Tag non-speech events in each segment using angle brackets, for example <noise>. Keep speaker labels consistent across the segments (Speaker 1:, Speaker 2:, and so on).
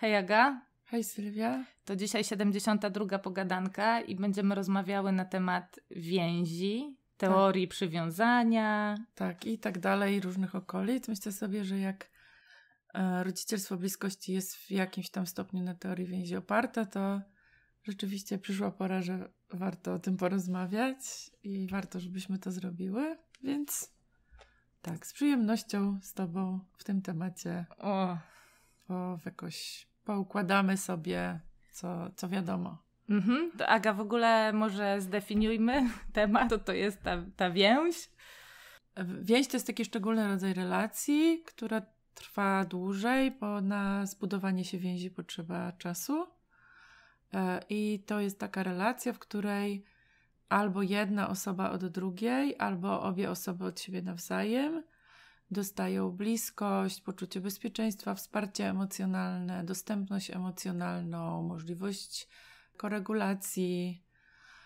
Speaker 1: Hej Aga. Hej Sylwia. To dzisiaj 72. pogadanka i będziemy rozmawiały na temat więzi, tak. teorii tak. przywiązania. Tak, i tak dalej, różnych okolic. Myślę sobie, że jak e, rodzicielstwo bliskości jest w
Speaker 2: jakimś tam stopniu na teorii więzi oparte, to rzeczywiście przyszła pora, że warto o tym porozmawiać i warto, żebyśmy to zrobiły, więc tak, z przyjemnością z Tobą w tym temacie o. o jakoś poukładamy sobie, co, co wiadomo.
Speaker 1: Mhm. To Aga, w ogóle może zdefiniujmy <laughs> temat, to, to jest ta, ta więź. Więź to jest taki
Speaker 2: szczególny rodzaj relacji, która trwa dłużej, bo na zbudowanie się więzi potrzeba czasu. E, I to jest taka relacja, w której albo jedna osoba od drugiej, albo obie osoby od siebie nawzajem dostają bliskość, poczucie bezpieczeństwa, wsparcie emocjonalne, dostępność emocjonalną, możliwość koregulacji.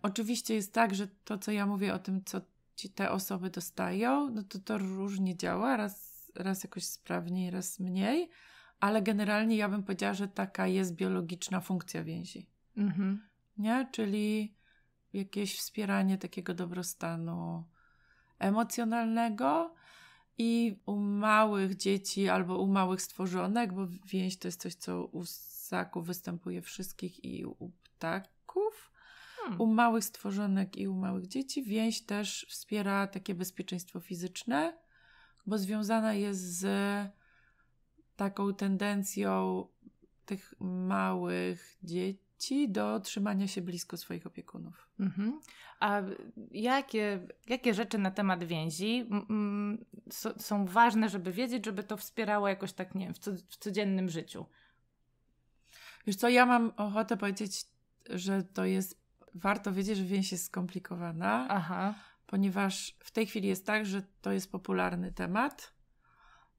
Speaker 2: Oczywiście jest tak, że to, co ja mówię o tym, co ci te osoby dostają, no to to różnie działa, raz, raz jakoś sprawniej, raz mniej, ale generalnie ja bym powiedziała, że taka jest biologiczna funkcja więzi. Mhm. Nie? Czyli jakieś wspieranie takiego dobrostanu emocjonalnego, i u małych dzieci albo u małych stworzonek, bo więź to jest coś, co u ssaków występuje wszystkich i u ptaków. Hmm. U małych stworzonek i u małych dzieci więź też wspiera takie bezpieczeństwo fizyczne, bo związana jest z taką tendencją tych małych dzieci ci do trzymania się blisko swoich opiekunów.
Speaker 1: Mhm. A jakie, jakie rzeczy na temat więzi są ważne, żeby wiedzieć, żeby to wspierało jakoś tak, nie wiem, w, co, w codziennym życiu?
Speaker 2: Wiesz co, ja mam ochotę powiedzieć, że to jest, warto wiedzieć, że więź jest skomplikowana, Aha. ponieważ w tej chwili jest tak, że to jest popularny temat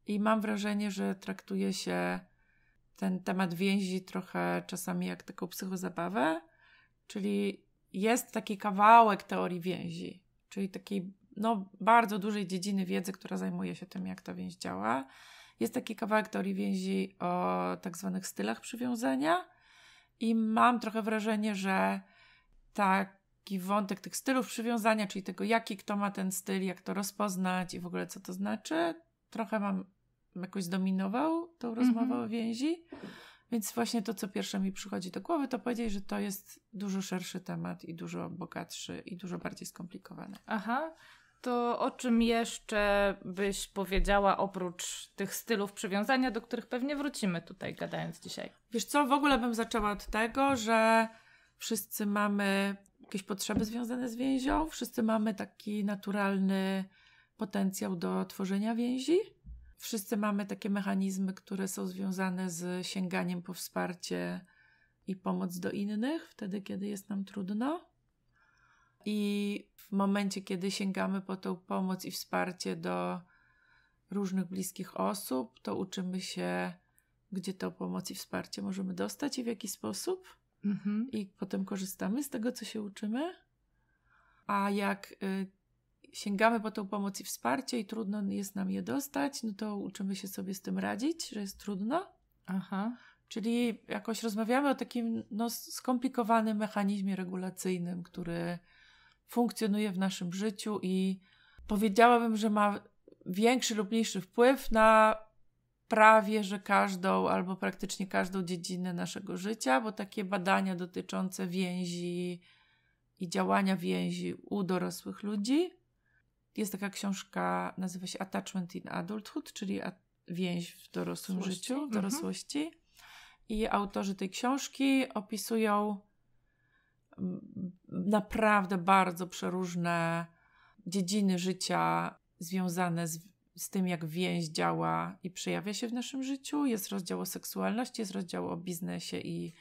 Speaker 2: i mam wrażenie, że traktuje się ten temat więzi trochę czasami jak taką psychozabawę, czyli jest taki kawałek teorii więzi, czyli takiej no, bardzo dużej dziedziny wiedzy, która zajmuje się tym, jak ta więź działa. Jest taki kawałek teorii więzi o tak zwanych stylach przywiązania i mam trochę wrażenie, że taki wątek tych stylów przywiązania, czyli tego, jaki kto ma ten styl, jak to rozpoznać i w ogóle co to znaczy, trochę mam jakoś zdominował tą rozmowę mm -hmm. o więzi. Więc właśnie to, co pierwsze mi przychodzi do głowy, to powiedzieć, że to jest dużo szerszy temat i dużo bogatszy i dużo bardziej skomplikowany.
Speaker 1: Aha. To o czym jeszcze byś powiedziała oprócz tych stylów przywiązania, do których pewnie wrócimy tutaj gadając dzisiaj?
Speaker 2: Wiesz co, w ogóle bym zaczęła od tego, że wszyscy mamy jakieś potrzeby związane z więzią, wszyscy mamy taki naturalny potencjał do tworzenia więzi wszyscy mamy takie mechanizmy, które są związane z sięganiem po wsparcie i pomoc do innych, wtedy, kiedy jest nam trudno. I w momencie, kiedy sięgamy po tą pomoc i wsparcie do różnych bliskich osób, to uczymy się, gdzie tą pomoc i wsparcie możemy dostać i w jaki sposób. Mhm. I potem korzystamy z tego, co się uczymy. A jak y, sięgamy po tą pomoc i wsparcie i trudno jest nam je dostać, no to uczymy się sobie z tym radzić, że jest trudno. Aha. Czyli jakoś rozmawiamy o takim no, skomplikowanym mechanizmie regulacyjnym, który funkcjonuje w naszym życiu i powiedziałabym, że ma większy lub mniejszy wpływ na prawie że każdą albo praktycznie każdą dziedzinę naszego życia, bo takie badania dotyczące więzi i działania więzi u dorosłych ludzi jest taka książka, nazywa się Attachment in Adulthood, czyli więź w dorosłym życiu, w mhm. dorosłości. I autorzy tej książki opisują naprawdę bardzo przeróżne dziedziny życia związane z, z tym, jak więź działa i przejawia się w naszym życiu. Jest rozdział o seksualności, jest rozdział o biznesie i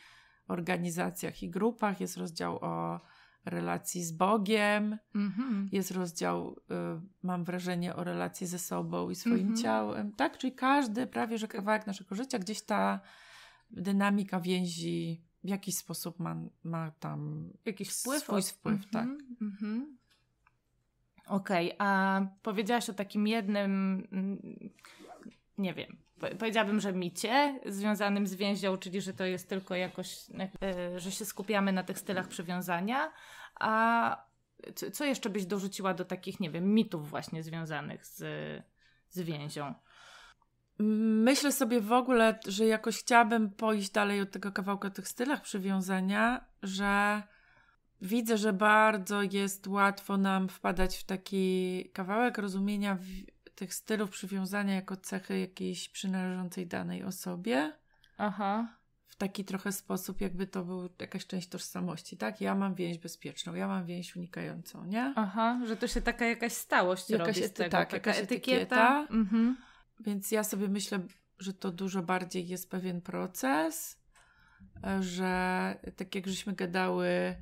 Speaker 2: organizacjach i grupach, jest rozdział o relacji z Bogiem, mm-hmm. jest rozdział, y, mam wrażenie, o relacji ze sobą i swoim mm-hmm. ciałem, tak? Czyli każdy prawie że kawałek naszego życia, gdzieś ta dynamika więzi w jakiś sposób ma, ma tam jakiś wpływ, swój od... wpływ, mm-hmm, tak.
Speaker 1: Mhm, mhm. Okej, okay, a powiedziałaś o takim jednym mm, nie wiem, powiedziałabym, że micie związanym z więzią, czyli że to jest tylko jakoś, e, że się skupiamy na tych stylach przywiązania, a co jeszcze byś dorzuciła do takich, nie wiem, mitów właśnie związanych z, z więzią? Myślę sobie w ogóle, że jakoś chciałabym pójść
Speaker 2: dalej od tego kawałka o tych stylach przywiązania, że widzę, że bardzo jest łatwo nam wpadać w taki kawałek rozumienia tych stylów przywiązania jako cechy jakiejś przynależącej danej osobie. Aha. W taki trochę sposób, jakby to był jakaś część tożsamości, tak? Ja mam więź bezpieczną, ja mam więź unikającą, nie?
Speaker 1: Aha, że to się taka jakaś stałość jakaś robi z tego, tak, taka jakaś etykieta. etykieta. Mhm.
Speaker 2: Więc ja sobie myślę, że to dużo bardziej jest pewien proces, e, że tak jak żeśmy gadały,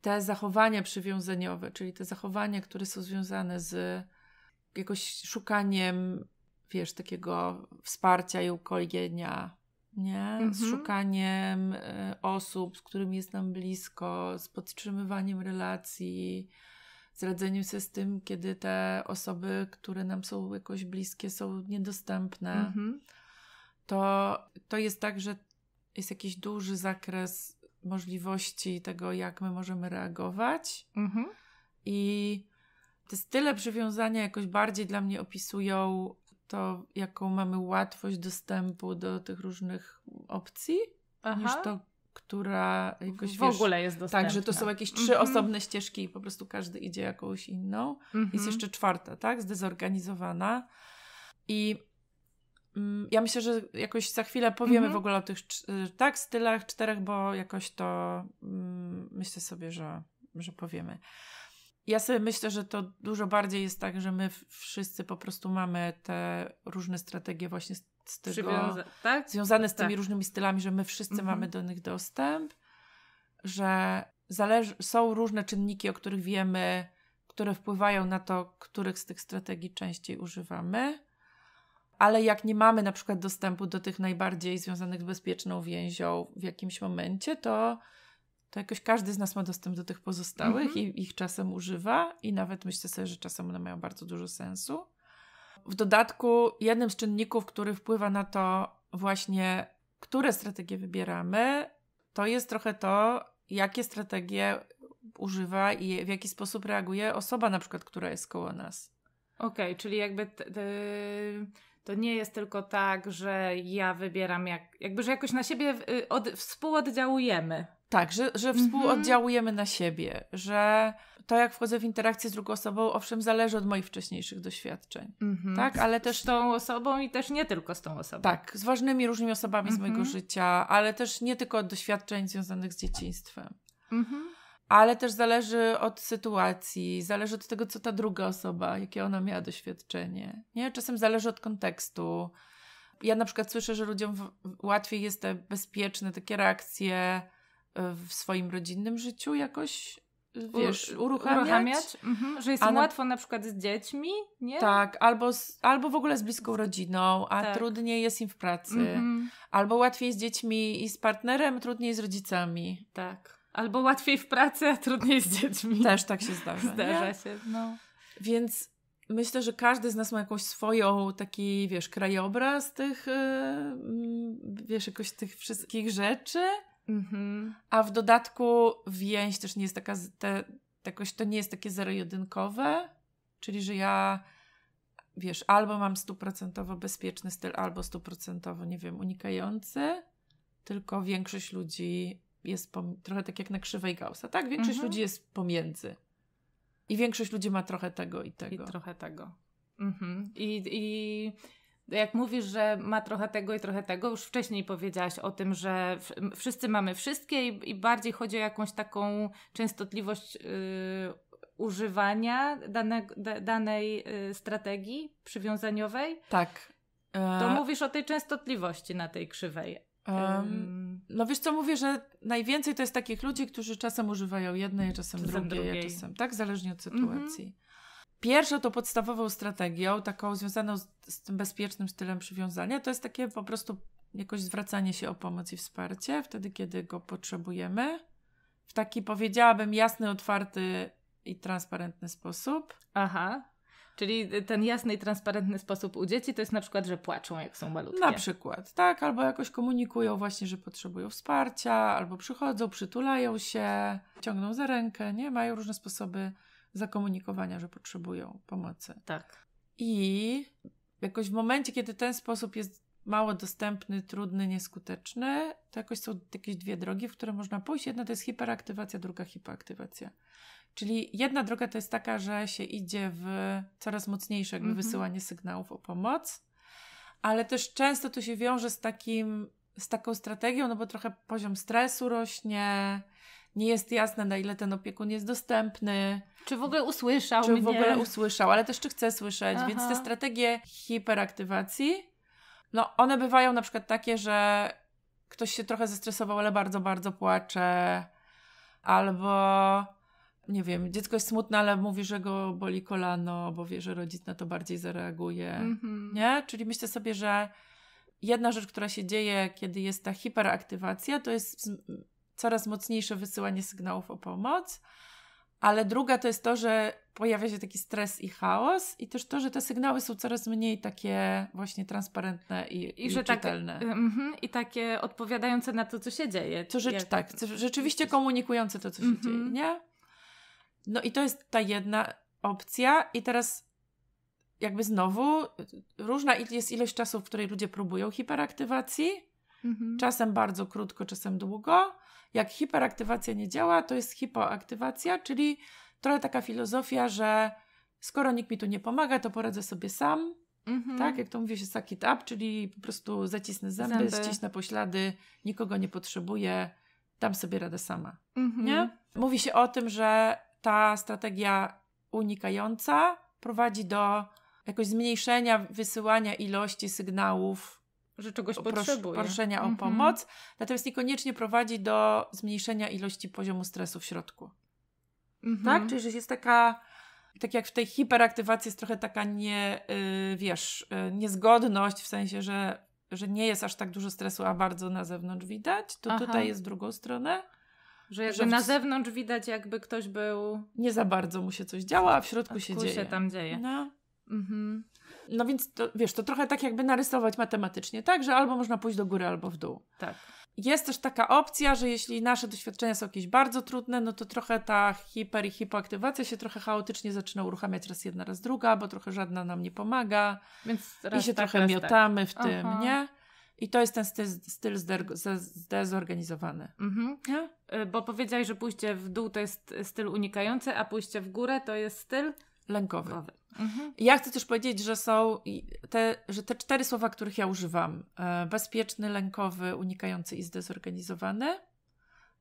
Speaker 2: te zachowania przywiązaniowe, czyli te zachowania, które są związane z jakoś szukaniem, wiesz, takiego wsparcia i ukojenia, nie? Mhm. Z szukaniem y, osób, z którymi jest nam blisko, z podtrzymywaniem relacji, z radzeniem się z tym, kiedy te osoby, które nam są jakoś bliskie, są niedostępne. Mhm. To, to jest tak, że jest jakiś duży zakres możliwości tego, jak my możemy reagować. Mhm. I te style przywiązania jakoś bardziej dla mnie opisują to, jaką mamy łatwość dostępu do tych różnych opcji, Aha. niż to, która jakoś w wiesz, ogóle jest tak, dostępna. Tak, że to są jakieś trzy mm -hmm. osobne ścieżki i po prostu każdy idzie jakąś inną. Mm -hmm. Jest mhm. jeszcze czwarta, tak? Zdezorganizowana. I mm, ja myślę, że jakoś za chwilę powiemy -hmm. w ogóle o tych y, tak stylach czterech, bo jakoś to mm, myślę sobie, że, że powiemy. Ja sobie myślę, że to dużo bardziej jest tak, że my wszyscy po prostu mamy te różne strategie właśnie z, z tego, Przywiąza tak? związane z tymi tak. różnymi stylami, że my wszyscy mhm. mamy do nich dostęp, że są różne czynniki, o których wiemy, które wpływają na to, których z tych strategii częściej używamy ale jak nie mamy na przykład dostępu do tych najbardziej związanych z bezpieczną więzią w jakimś momencie, to to jakoś każdy z nas ma dostęp do tych pozostałych mm -hmm. i ich czasem używa, i nawet myślę sobie, że czasem one mają bardzo dużo sensu. W dodatku, jednym z czynników, który wpływa na to, właśnie które strategie wybieramy, to jest trochę to, jakie strategie używa i w jaki sposób reaguje osoba, na przykład, która jest koło nas.
Speaker 1: Okej, okay, czyli jakby. To nie jest tylko tak, że ja wybieram, jak, jakby, że jakoś na siebie y, od, współoddziałujemy. Tak, że, że mhm. współoddziałujemy
Speaker 2: mm na siebie, że to jak wchodzę w interakcję z drugą osobą, owszem, zależy od moich wcześniejszych doświadczeń. Mhm. Tak, ale też. Z tą osobą i też nie tylko z tą osobą. Tak, z ważnymi różnymi osobami z mojego mhm. życia, ale też nie tylko od doświadczeń związanych z dzieciństwem. Ale też zależy od sytuacji, zależy od tego, co ta druga osoba, jakie ona miała doświadczenie. Nie? Czasem zależy od kontekstu. Ja na przykład słyszę, że ludziom łatwiej jest te bezpieczne takie reakcje w swoim rodzinnym życiu jakoś wiesz, uruchamiać. uruchamiać? Mhm, że jest łatwo
Speaker 1: na przykład z dziećmi, nie? Tak,
Speaker 2: albo, z, albo w ogóle z bliską rodziną, a tak. trudniej jest im w pracy. Mhm. Albo łatwiej z dziećmi i z partnerem, trudniej z rodzicami. Tak. Albo łatwiej w pracy, a trudniej z dziećmi. Też tak się zdarza. Zdarza nie? się, no. Więc myślę, że każdy z nas ma jakąś swoją taki, wiesz, krajobraz tych, y, mm, wiesz, jakoś tych wszystkich
Speaker 1: rzeczy. Mhm.
Speaker 2: A w dodatku więź też nie jest taka, te, jakoś to nie jest takie zero-jedynkowe, czyli że ja wiesz, albo mam stuprocentowo bezpieczny styl, albo stuprocentowo, nie wiem, unikający, tylko większość ludzi jest trochę tak jak na krzywej Gaussa, tak? Większość mhm. ludzi jest pomiędzy. I większość ludzi ma trochę tego i tego.
Speaker 1: I trochę tego. Mhm. I, I jak mówisz, że ma trochę tego i trochę tego, już wcześniej powiedziałaś o tym, że wszyscy mamy wszystkie i, i bardziej chodzi o jakąś taką częstotliwość y, używania dane, danej y, strategii przywiązaniowej. Tak. To e... mówisz o tej częstotliwości na tej krzywej.
Speaker 2: Um, no wiesz co, mówię, że najwięcej to jest takich ludzi, którzy czasem używają jednej, czasem, czasem drugiej, drugiej, czasem, tak? Zależnie od sytuacji. Mhm. Pierwszą tą podstawową strategią, taką związaną z, z, tym bezpiecznym stylem przywiązania, to jest takie po prostu jakoś zwracanie się o pomoc i wsparcie wtedy, kiedy go potrzebujemy. W taki powiedziałabym jasny, otwarty
Speaker 1: i transparentny sposób. Aha. Czyli ten jasny i transparentny sposób u dzieci to jest na przykład, że płaczą, jak są malutkie. Na przykład,
Speaker 2: tak, albo jakoś komunikują właśnie, że potrzebują wsparcia, albo przychodzą, przytulają się, ciągną za rękę, nie? Mają różne sposoby zakomunikowania, że potrzebują pomocy. Tak. I jakoś w momencie, kiedy ten sposób jest mało dostępny, trudny, nieskuteczny, to jakoś są jakieś dwie drogi, w które można pójść. Jedna to jest hiperaktywacja, druga hipoaktywacja. Czyli jedna droga to jest taka, że się idzie w coraz mocniejsze jakby mhm. wysyłanie sygnałów o pomoc, ale też często to się wiąże z takim, z taką strategią, no bo trochę poziom stresu rośnie, nie jest jasne, na ile ten opiekun jest dostępny. Czy w ogóle usłyszał? Czy mnie? w ogóle usłyszał, ale też czy chce słyszeć. Aha. Więc te strategie hiperaktywacji, no one bywają na przykład takie, że ktoś się trochę zestresował, ale bardzo, bardzo płacze, albo nie wiem, dziecko jest smutne, ale mówi, że go boli kolano, bo wie, że rodzic na to bardziej zareaguje. Mhm. Nie? Czyli myślę sobie, że jedna rzecz, która się dzieje, kiedy jest ta hiperaktywacja, to jest coraz mocniejsze wysyłanie sygnałów o pomoc. Ale druga to jest to, że pojawia się taki stres i chaos, i też to, że te sygnały są coraz mniej takie właśnie transparentne i, I, i że czytelne. Tak, mm-hmm,
Speaker 1: I takie odpowiadające na to, co
Speaker 2: się dzieje. To rzecz, Tak, to rzeczywiście komunikujące to, co się mm-hmm. dzieje, nie? No i to jest ta jedna opcja, i teraz jakby znowu różna jest ilość czasu, w której ludzie próbują hiperaktywacji. Mhm. Czasem bardzo krótko, czasem długo jak hiperaktywacja nie działa, to jest hipoaktywacja, czyli trochę taka filozofia, że skoro nikt mi tu nie pomaga, to poradzę sobie sam. Mm-hmm. Tak, jak to mówi się suck it up, czyli po prostu zacisnę zęby, zęby. ścisnę poślady, nikogo nie potrzebuję, dam sobie radę sama. Mm-hmm. Nie? Mówi się o tym, że ta strategia unikająca prowadzi do jakoś zmniejszenia wysyłania ilości sygnałów że czegoś potrzebuje. Proszenia o mhm. pomoc, mm-hmm. natomiast niekoniecznie prowadzi do zmniejszenia ilości poziomu stresu w środku.
Speaker 1: Mm-hmm. Tak? Czyli, że
Speaker 2: jest taka, tak jak w tej hiperaktywacji, jest trochę taka nie, yy, wiesz, yy, niezgodność w sensie, że, że nie jest aż tak dużo stresu, a bardzo na zewnątrz widać. To Aha. tutaj jest drugą stronę. Że że na
Speaker 1: zewnątrz widać, jakby ktoś był. Nie za
Speaker 2: bardzo mu się coś działa, a w środku a się dzieje. się tam dzieje. No. Mhm. No więc, to, wiesz, to trochę tak jakby narysować matematycznie, tak? Że albo można pójść do góry, albo w dół. Tak. Jest też taka opcja, że jeśli nasze doświadczenia są jakieś bardzo trudne, no to trochę ta hiper i hipoaktywacja się trochę chaotycznie zaczyna uruchamiać raz jedna, raz druga, bo trochę żadna nam nie pomaga. Więc I się tak, trochę tak. miotamy tak. w tym, Aha. nie? I to jest ten styl, styl zdezorganizowany.
Speaker 1: Mhm. Y, bo powiedziałeś, że pójście w dół to jest styl unikający, a pójście w górę to jest styl
Speaker 2: lękowy. lękowy. Mhm.
Speaker 1: Ja chcę też powiedzieć, że są te,
Speaker 2: że te cztery słowa, których ja używam, e, bezpieczny, lękowy, unikający i zdezorganizowany,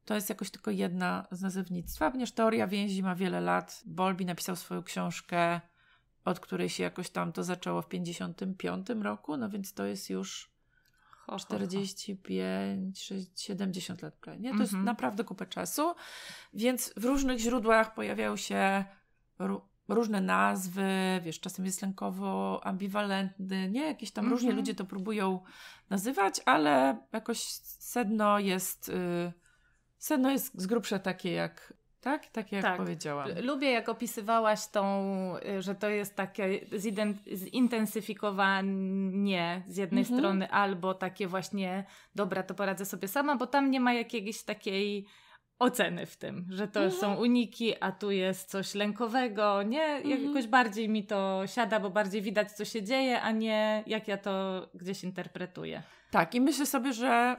Speaker 2: to jest jakoś tylko jedna z nazewnictwa, ponieważ teoria więzi ma wiele lat. Bolby napisał swoją książkę, od której się jakoś tam to zaczęło w 55 roku, no więc to jest już 45, 60, 70 lat prawie, nie? To mhm. jest naprawdę kupę czasu. Więc w różnych źródłach pojawiają się różne nazwy, wiesz, czasem jest lękowo ambiwalentny, nie? Jakieś tam mm różnie mhm. ludzie to próbują nazywać, ale jakoś sedno jest, yy, sedno jest z grubsza takie jak, tak? tak jak tak. powiedziałam.
Speaker 1: Lubię jak opisywałaś tą, y, że to jest takie zintensyfikowanie z jednej mm -hmm. strony albo takie właśnie, dobra, to poradzę sobie sama, bo tam nie ma jakiejś takiej oceny w tym, że to mhm. są uniki, a tu jest coś lękowego, nie? Mhm. Jakoś bardziej mi to siada, bo bardziej widać, co się dzieje, a nie jak ja to gdzieś interpretuję.
Speaker 2: Tak, i myślę sobie, że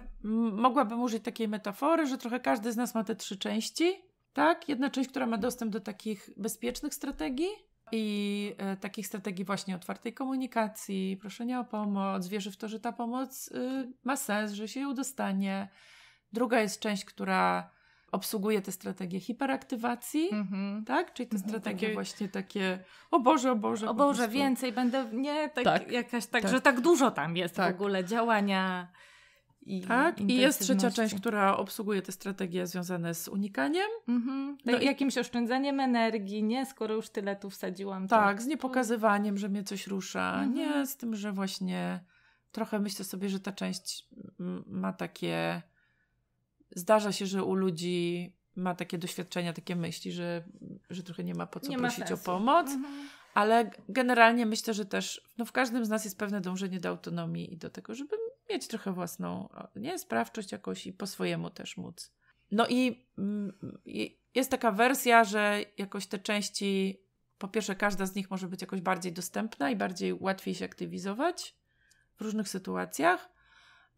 Speaker 2: mogłabym użyć takiej metafory, że trochę każdy z nas ma te trzy części, tak? Jedna część, która ma dostęp do takich bezpiecznych strategii, i e, takich strategii właśnie otwartej komunikacji, proszenia o pomoc, wierzy w to, że ta pomoc y, ma sens, że się ją dostanie. Druga jest część, która obsługuje te strategie hiperaktywacji, mm-hmm. tak? Czyli te
Speaker 1: mhm, strategie mm-hmm. właśnie takie, o Boże, o Boże. O Boże, więcej będę, nie, tak, tak. jakaś, tak, tak, że tak dużo tam jest tak. w ogóle działania. I tak, i jest trzecia część,
Speaker 2: która obsługuje te strategie związane z unikaniem.
Speaker 1: Mm-hmm. No, no i
Speaker 2: jakimś oszczędzaniem energii,
Speaker 1: nie? Skoro już tyle tu wsadziłam. To... Tak, z niepokazywaniem,
Speaker 2: że mnie coś rusza. Mhm. Nie, z tym, że właśnie trochę myślę sobie, że ta część ma takie zdarza się, że u ludzi ma takie doświadczenia, takie myśli, że, że trochę nie ma po co nie prosić o pomoc, mhm. ale generalnie myślę, że też no w każdym z nas jest pewne dążenie do autonomii i do tego, żeby mieć trochę własną nie, sprawczość jakoś i po swojemu też móc. No i, mm, i jest taka wersja, że jakoś te części, po pierwsze, każda z nich może być jakoś bardziej dostępna i bardziej łatwiej się aktywizować w różnych sytuacjach,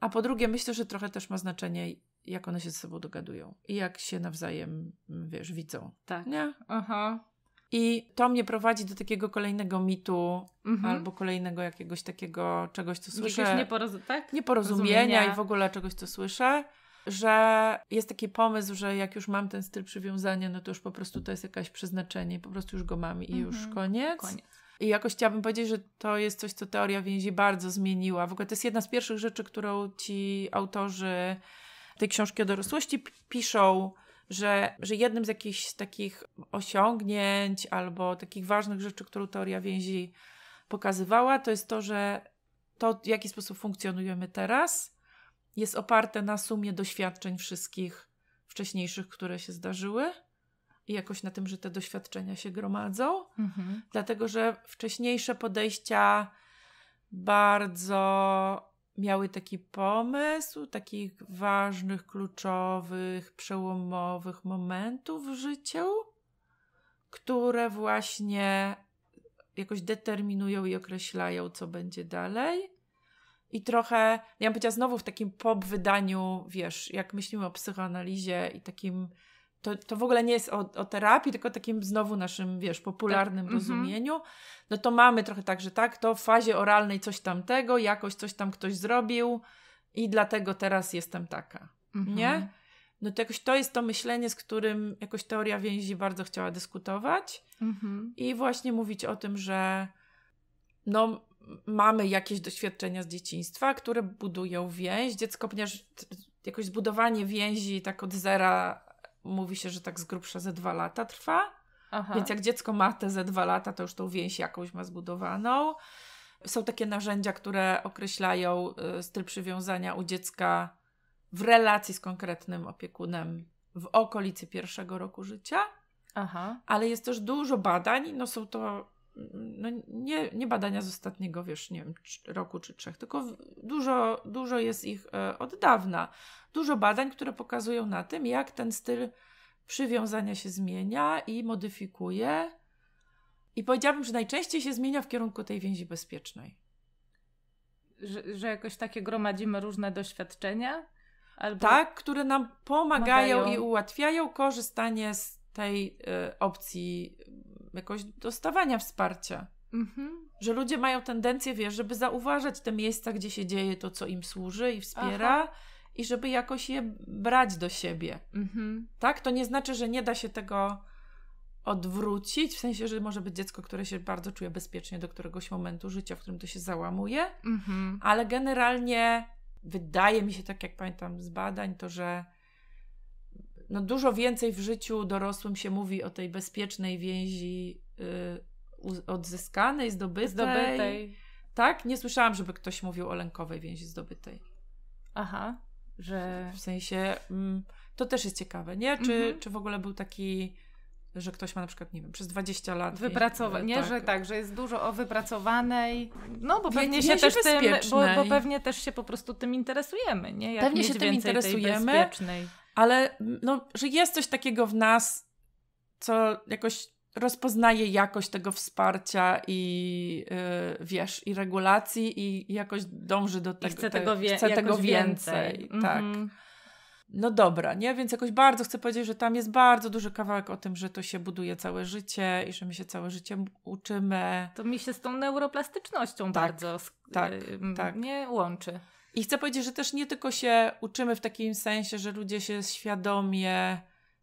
Speaker 2: a po drugie, myślę, że trochę też ma znaczenie, jak one się ze sobą dogadują i jak się nawzajem, wiesz, widzą. Tak. Nie? Aha. I to mnie prowadzi do takiego kolejnego mitu mhm. albo kolejnego jakiegoś takiego czegoś, co słyszę. nieporoz tak? nieporozumienia i w ogóle czegoś, co słyszę, że jest taki pomysł, że jak już mam ten styl przywiązania, no to już po prostu to jest jakieś przeznaczenie, po prostu już go mam i mhm. już koniec. koniec. I jakoś chciałabym powiedzieć, że to jest coś, co teoria więzi bardzo zmieniła. W ogóle to jest jedna z pierwszych rzeczy, którą ci autorzy tej książki o dorosłości piszą, że, że jednym z jakichś takich osiągnięć albo takich ważnych rzeczy, którą teoria więzi pokazywała, to jest to, że to, w jaki sposób funkcjonujemy teraz, jest oparte na sumie doświadczeń wszystkich wcześniejszych, które się zdarzyły. I jakoś na tym, że te doświadczenia się gromadzą, mhm. dlatego że wcześniejsze podejścia bardzo miały taki pomysł takich ważnych, kluczowych, przełomowych momentów w życiu, które właśnie jakoś determinują i określają, co będzie dalej. I trochę, ja bym powiedziała znowu w takim pop wydaniu, wiesz, jak myślimy o psychoanalizie i takim to, to w ogóle nie jest o, o, terapii, tylko takim znowu naszym, wiesz, popularnym tak. Mhm. rozumieniu, no to mamy trochę tak, że tak, to w fazie oralnej coś tamtego, jakoś coś tam ktoś zrobił i dlatego teraz jestem taka, mhm. nie? No to jakoś to jest to myślenie, z którym jakoś teoria więzi bardzo chciała dyskutować mhm. i właśnie mówić o tym, że no mamy jakieś doświadczenia z dzieciństwa, które budują więź. Dziecko, ponieważ jakoś zbudowanie więzi tak od zera mówi się, że tak z grubsza ze dwa lata trwa. Aha. Więc jak dziecko ma te ze dwa lata, to już tą więź jakąś ma zbudowaną. Są takie narzędzia, które określają y, styl przywiązania u dziecka w relacji z konkretnym opiekunem w okolicy pierwszego roku życia. Aha. Ale jest też dużo badań, no są to no nie, nie badania z ostatniego, wiesz, nie wiem, roku czy trzech, tylko dużo, dużo jest ich e, od dawna. Dużo badań, które pokazują na tym, jak ten styl przywiązania się zmienia i modyfikuje. I powiedziałabym, że najczęściej się zmienia w kierunku tej więzi bezpiecznej.
Speaker 1: Że, że jakoś takie gromadzimy różne doświadczenia? Albo tak, które nam pomagają, pomagają, i
Speaker 2: ułatwiają korzystanie z tej y, opcji jakoś dostawania wsparcia. Mhm. Że ludzie mają tendencję, wiesz, żeby zauważać te miejsca, gdzie się dzieje to, co im służy i wspiera, Aha. i żeby jakoś je brać do siebie. Mhm. Tak? To nie znaczy, że nie da się tego odwrócić, w sensie, że może być dziecko, które się bardzo czuje bezpiecznie do któregoś momentu życia, w którym to się załamuje, mhm. ale generalnie wydaje mi się, tak jak pamiętam z badań, to że no dużo więcej w życiu dorosłym się mówi o tej bezpiecznej więzi y, odzyskanej, zdobytej. zdobytej. Tak? Nie słyszałam, żeby ktoś mówił o lękowej więzi zdobytej. Aha, że... W sensie, mm, to też jest ciekawe, nie? Czy, mhm. czy w ogóle był taki że ktoś ma na przykład, nie wiem, przez
Speaker 1: 20 lat. Wypracowane, nie, tak. że tak, że jest dużo o wypracowanej. No bo pewnie się też tym, bo, bo, pewnie też się po prostu tym interesujemy, nie? Jak pewnie się tym interesujemy
Speaker 2: ale mm, no, że jest coś takiego w nas, co jakoś rozpoznaje jakość tego wsparcia i yy, wiesz, i regulacji i, jakoś dąży do tego. I chce tego, wie- chce tego więcej. więcej. Mm-hmm. Tak. Mhm. No dobra, nie? Więc jakoś bardzo chcę powiedzieć, że tam jest bardzo duży kawałek o tym, że to się buduje całe życie i że my się całe życie uczymy. To mi się z tą neuroplastycznością tak, bardzo tak, y, tak. nie łączy. I chcę powiedzieć, że też nie tylko się uczymy w takim sensie, że ludzie się świadomie,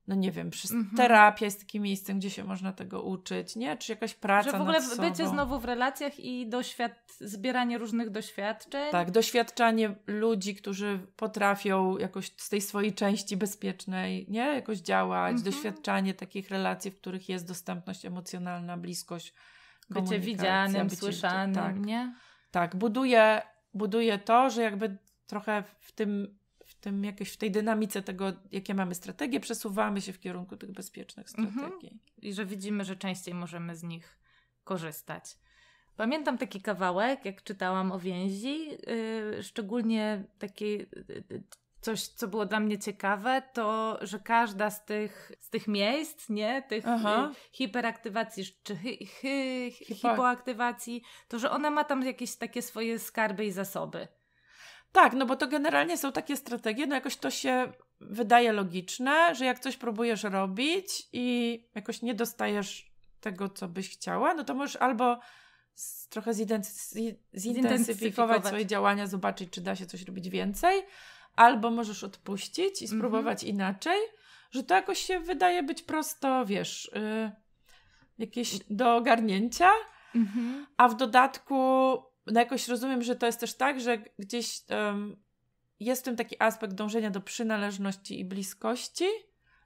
Speaker 2: no nie wiem, przez mhm. terapia jest takim miejscem, gdzie się można tego uczyć, nie? Czy jakaś praca. Że w ogóle bycie znowu
Speaker 1: w relacjach i doświad... zbieranie różnych doświadczeń. Tak,
Speaker 2: doświadczanie ludzi, którzy potrafią jakoś z tej swojej części bezpiecznej, nie? Jakoś działać, mhm. doświadczanie takich relacji, w których jest dostępność emocjonalna, bliskość. Bycie widzianym, bycie słyszanym, tak. nie? Tak, buduje buduje to, że jakby trochę w tym, w tym jakieś, w tej dynamice
Speaker 1: tego, jakie mamy strategie, przesuwamy się w kierunku tych bezpiecznych mhm. strategii. Mhm. I że widzimy, że częściej możemy z nich korzystać. Pamiętam taki kawałek, jak czytałam o więzi, yy, szczególnie taki y, y, coś, co było dla mnie ciekawe, to że każda z tych, z tych miejsc, nie, tych Aha. Y, hiperaktywacji czy hipoaktywacji, to że ona ma tam jakieś takie swoje skarby i zasoby.
Speaker 2: Tak, no bo to generalnie są takie strategie, no jakoś to się wydaje logiczne, że jak coś próbujesz robić i jakoś nie dostajesz tego, co byś chciała, no to możesz albo z, trochę zidenty- zintensyfikować, zintensyfikować swoje działania, zobaczyć, czy da się coś robić więcej, albo możesz odpuścić i mhm. spróbować inaczej, że to jakoś się wydaje być prosto, wiesz, y, jakieś do ogarnięcia, mhm. a w dodatku no jakoś rozumiem, że to jest też tak, że gdzieś jest w tym taki aspekt dążenia do przynależności i bliskości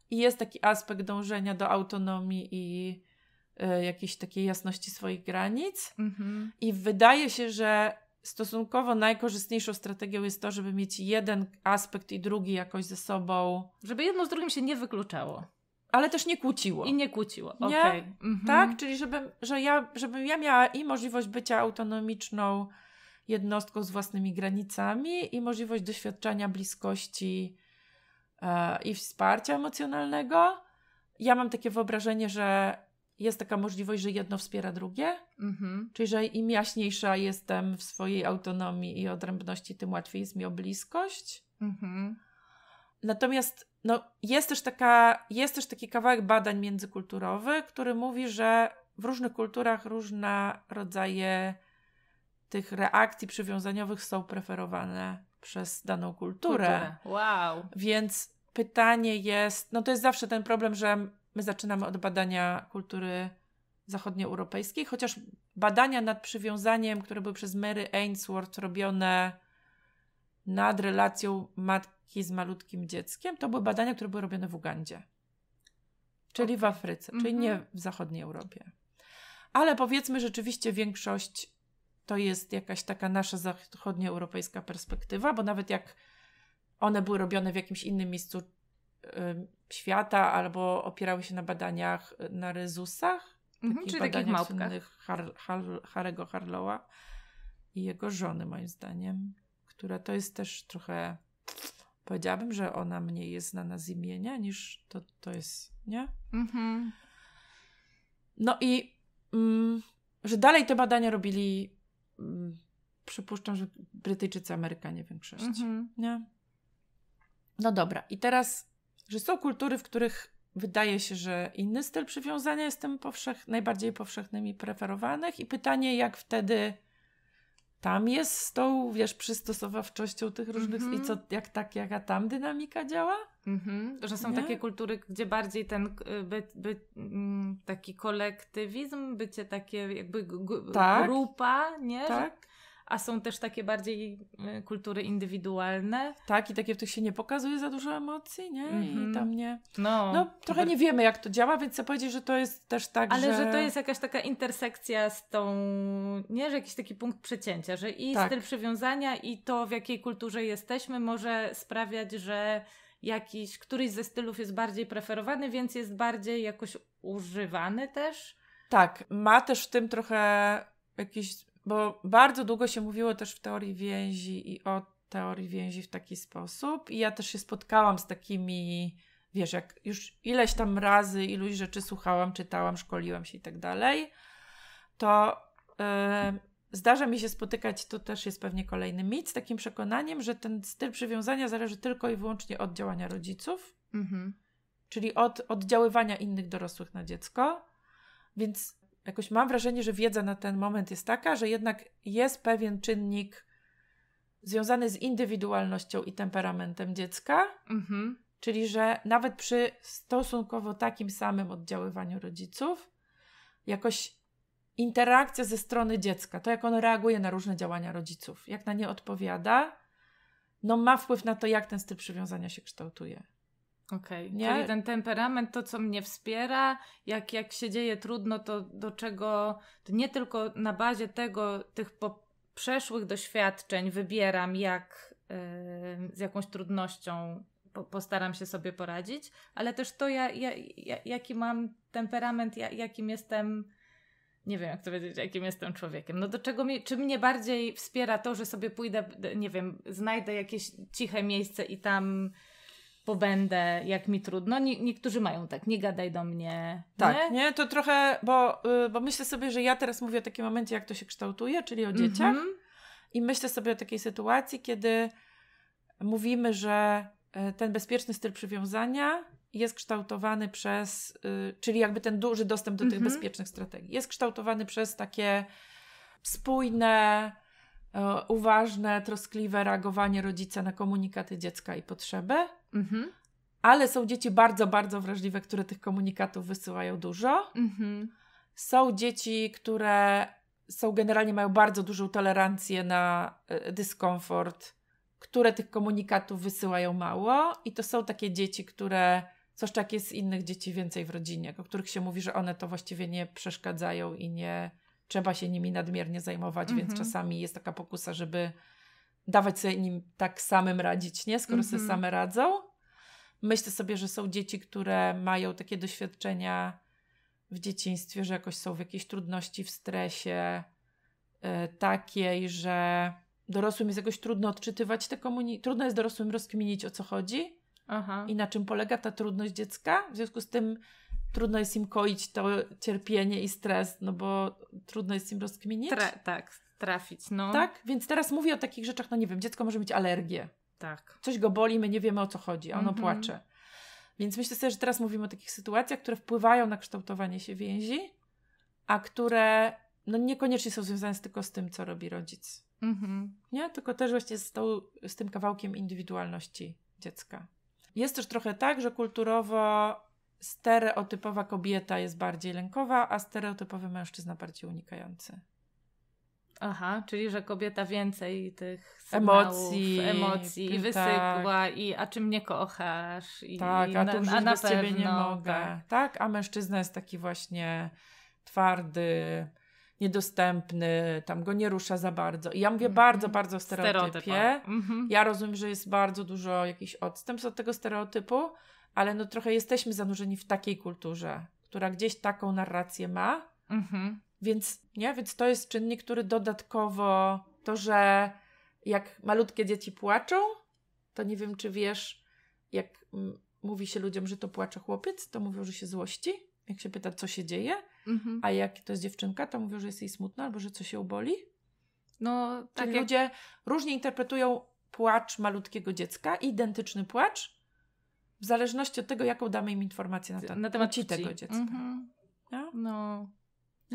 Speaker 2: i jest taki aspekt dążenia do autonomii i y, jakiejś takiej jasności swoich granic. Mhm. I wydaje się, że stosunkowo najkorzystniejszą strategią jest to, żeby mieć jeden aspekt i drugi jakoś ze sobą. Żeby jedno z drugim się nie wykluczało. Ale też nie kłóciło. I nie kłóciło, nie? Okay. Mhm. Tak, czyli żebym, że ja, żebym ja miała i możliwość bycia autonomiczną jednostką z własnymi granicami i możliwość doświadczenia bliskości e, i wsparcia emocjonalnego. Ja mam takie wyobrażenie, że jest taka możliwość, że jedno wspiera drugie? Mhm. Czyli, że im jaśniejsza jestem w swojej autonomii i odrębności, tym łatwiej jest mi o bliskość? Mhm. Natomiast no, jest, też taka, jest też taki kawałek badań międzykulturowych, który mówi, że w różnych kulturach różne rodzaje tych reakcji przywiązaniowych są preferowane przez daną kulturę. kulturę. Wow. Więc pytanie jest, no to jest zawsze ten problem, że My zaczynamy od badania kultury zachodnioeuropejskiej, chociaż badania nad przywiązaniem, które były przez Mary Ainsworth robione nad relacją matki z malutkim dzieckiem, to były badania, które były robione w Ugandzie, czyli w Afryce, czyli mhm. nie w zachodniej Europie. Ale powiedzmy rzeczywiście większość to jest jakaś taka nasza zachodnioeuropejska perspektywa, bo nawet jak one były robione w jakimś innym miejscu świata albo opierały się na badaniach y, na rezusach, mhm, czyli takich małpkach. Har, Har, Harego Harlowa i jego żony, moim zdaniem, która to jest też trochę. Powiedziałabym, że ona mniej jest znana z imienia niż to, to jest, nie? Mhm. No i mm, że dalej te badania robili, mm, przypuszczam, że Brytyjczycy, Amerykanie w większości, mhm. nie? No dobra, i teraz że są kultury, w których wydaje się, że inny styl przywiązania jest tym powszech, najbardziej powszechnym i preferowanych i pytanie, jak wtedy tam jest
Speaker 1: z tą, wiesz, przystosowawczością tych różnych mm -hmm. i co, jak tak, jaka tam dynamika działa? Mm -hmm. Że są nie? takie kultury, gdzie bardziej ten y, by, by, mm, taki kolektywizm, bycie takie jakby tak? grupa, nie? Tak. Że a są też takie bardziej y, kultury indywidualne. Tak, i takie w tych się nie pokazuje za dużo emocji,
Speaker 2: nie? Mm-hmm. I mhm. tam nie. No, no trochę nie wiemy, jak to działa, więc chcę powiedzieć, że to jest też tak. Ale że... że to jest
Speaker 1: jakaś taka intersekcja z tą, nie, że jakiś taki punkt przecięcia, że i tak. styl przywiązania, i to, w jakiej kulturze jesteśmy, może sprawiać, że jakiś, któryś ze stylów jest bardziej preferowany, więc jest bardziej jakoś używany też. Tak, ma też w tym trochę jakiś bo bardzo długo się mówiło też w
Speaker 2: teorii więzi i o teorii więzi w taki sposób. I ja też się spotkałam z takimi, wiesz, jak już ileś tam razy, iluś rzeczy słuchałam, czytałam, szkoliłam się i tak dalej, to yy, zdarza mi się spotykać, to też jest pewnie kolejny mit, z takim przekonaniem, że ten styl przywiązania zależy tylko i wyłącznie od działania rodziców, mhm. czyli od oddziaływania innych dorosłych na dziecko. Więc jakoś mam wrażenie, że wiedza na ten moment jest taka, że jednak jest pewien czynnik związany z indywidualnością i temperamentem dziecka, mhm. czyli że nawet przy stosunkowo takim samym oddziaływaniu rodziców, jakoś interakcja ze strony dziecka, to jak ono reaguje na różne działania rodziców, jak na nie odpowiada, no ma wpływ na to, jak ten styl przywiązania się kształtuje.
Speaker 1: Okej, okay. Czyli ten temperament, to co mnie wspiera, jak, jak się dzieje trudno, to do czego, to nie tylko na bazie tego, tych po, przeszłych doświadczeń wybieram, jak yy, z jakąś trudnością po, postaram się sobie poradzić, ale też to, ja, ja, ja jaki mam temperament, ja, jakim jestem nie wiem, jak to powiedzieć, jakim jestem człowiekiem. No do czego mi, czy mnie bardziej wspiera to, że sobie pójdę, nie wiem, znajdę jakieś ciche miejsce i tam pobędę, jak mi trudno. Nie, niektórzy mają tak, nie gadaj do mnie. Tak,
Speaker 2: nie, nie? to trochę, bo, y, bo myślę sobie, że ja teraz mówię o takim momencie, jak to się kształtuje, czyli o mhm. dzieciach.
Speaker 1: Mm-hmm. I myślę
Speaker 2: sobie o takiej sytuacji, kiedy mówimy, że y, ten bezpieczny styl przywiązania jest kształtowany przez, y, czyli jakby ten duży dostęp do mm-hmm. tych mhm. bezpiecznych strategii, jest kształtowany przez takie spójne, uważne, troskliwe reagowanie rodzica na komunikaty dziecka i potrzeby Mhm. Ale są dzieci bardzo, bardzo wrażliwe, które tych komunikatów wysyłają dużo. Mhm. Są dzieci, które są generalnie mają bardzo dużą tolerancję na e, dyskomfort, które tych komunikatów wysyłają mało. I to są takie dzieci, które coś tak jest innych dzieci więcej w rodzinie, o których się mówi, że one to właściwie nie przeszkadzają i nie trzeba się nimi nadmiernie zajmować, mhm. więc czasami jest taka pokusa, żeby dawać sobie nim tak samym radzić, nie? Skoro mm -hmm. sobie mhm. same radzą. Myślę sobie, że są dzieci, które mają takie doświadczenia w dzieciństwie, że jakoś są w jakiejś trudności, w stresie yy, e, takiej, że dorosłym jest jakoś trudno odczytywać te komunikaty, trudno jest dorosłym rozkminić o co chodzi Aha. i na czym polega ta trudność dziecka. W związku z tym trudno jest im koić to cierpienie i stres, no bo trudno jest im rozkminić. Tre tak, trafić, no. Tak? Więc teraz mówię o takich rzeczach, no nie wiem, dziecko może mieć alergię. Tak. Coś go boli, my nie wiemy o co chodzi, a ono mhm. płacze. Więc myślę sobie, że teraz mówimy o takich sytuacjach, które wpływają na kształtowanie się więzi, a które no niekoniecznie są związane tylko z tym, co robi rodzic. Mhm. Nie? Tylko też właśnie z, z tym kawałkiem indywidualności dziecka. Jest też trochę tak, że kulturowo stereotypowa kobieta jest bardziej lękowa, a stereotypowy mężczyzna bardziej unikający.
Speaker 1: Aha, czyli że kobieta więcej tych sygnałów, emocji, emocji i tak. wysykła i a czym mnie kochasz? I, tak, a tu już a na pewno, ciebie nie mogę. Tak.
Speaker 2: tak, a mężczyzna jest taki właśnie twardy, niedostępny, tam go nie rusza za bardzo. I ja mówię mm bardzo, bardzo o stereotypie. Stereotypa. Mhm. Ja rozumiem, że jest bardzo dużo jakichś odstępstw od tego stereotypu, ale no trochę jesteśmy zanurzeni w takiej kulturze, która gdzieś taką narrację ma, mhm. Więc nie, więc to jest czynnik, który dodatkowo to, że jak malutkie dzieci płaczą, to nie wiem, czy wiesz, jak mówi się ludziom, że to płacze chłopiec, to mówią, że się złości. Jak się pyta, co się dzieje, mhm. a jak to jest dziewczynka, to mówią, że jest jej smutno albo że coś się uboli.
Speaker 1: No, tak. ludzie
Speaker 2: różnie interpretują płacz malutkiego dziecka, identyczny płacz, w
Speaker 1: zależności od tego, jaką damy im informację na, na temat ci tego dziecka. Mhm. no, no.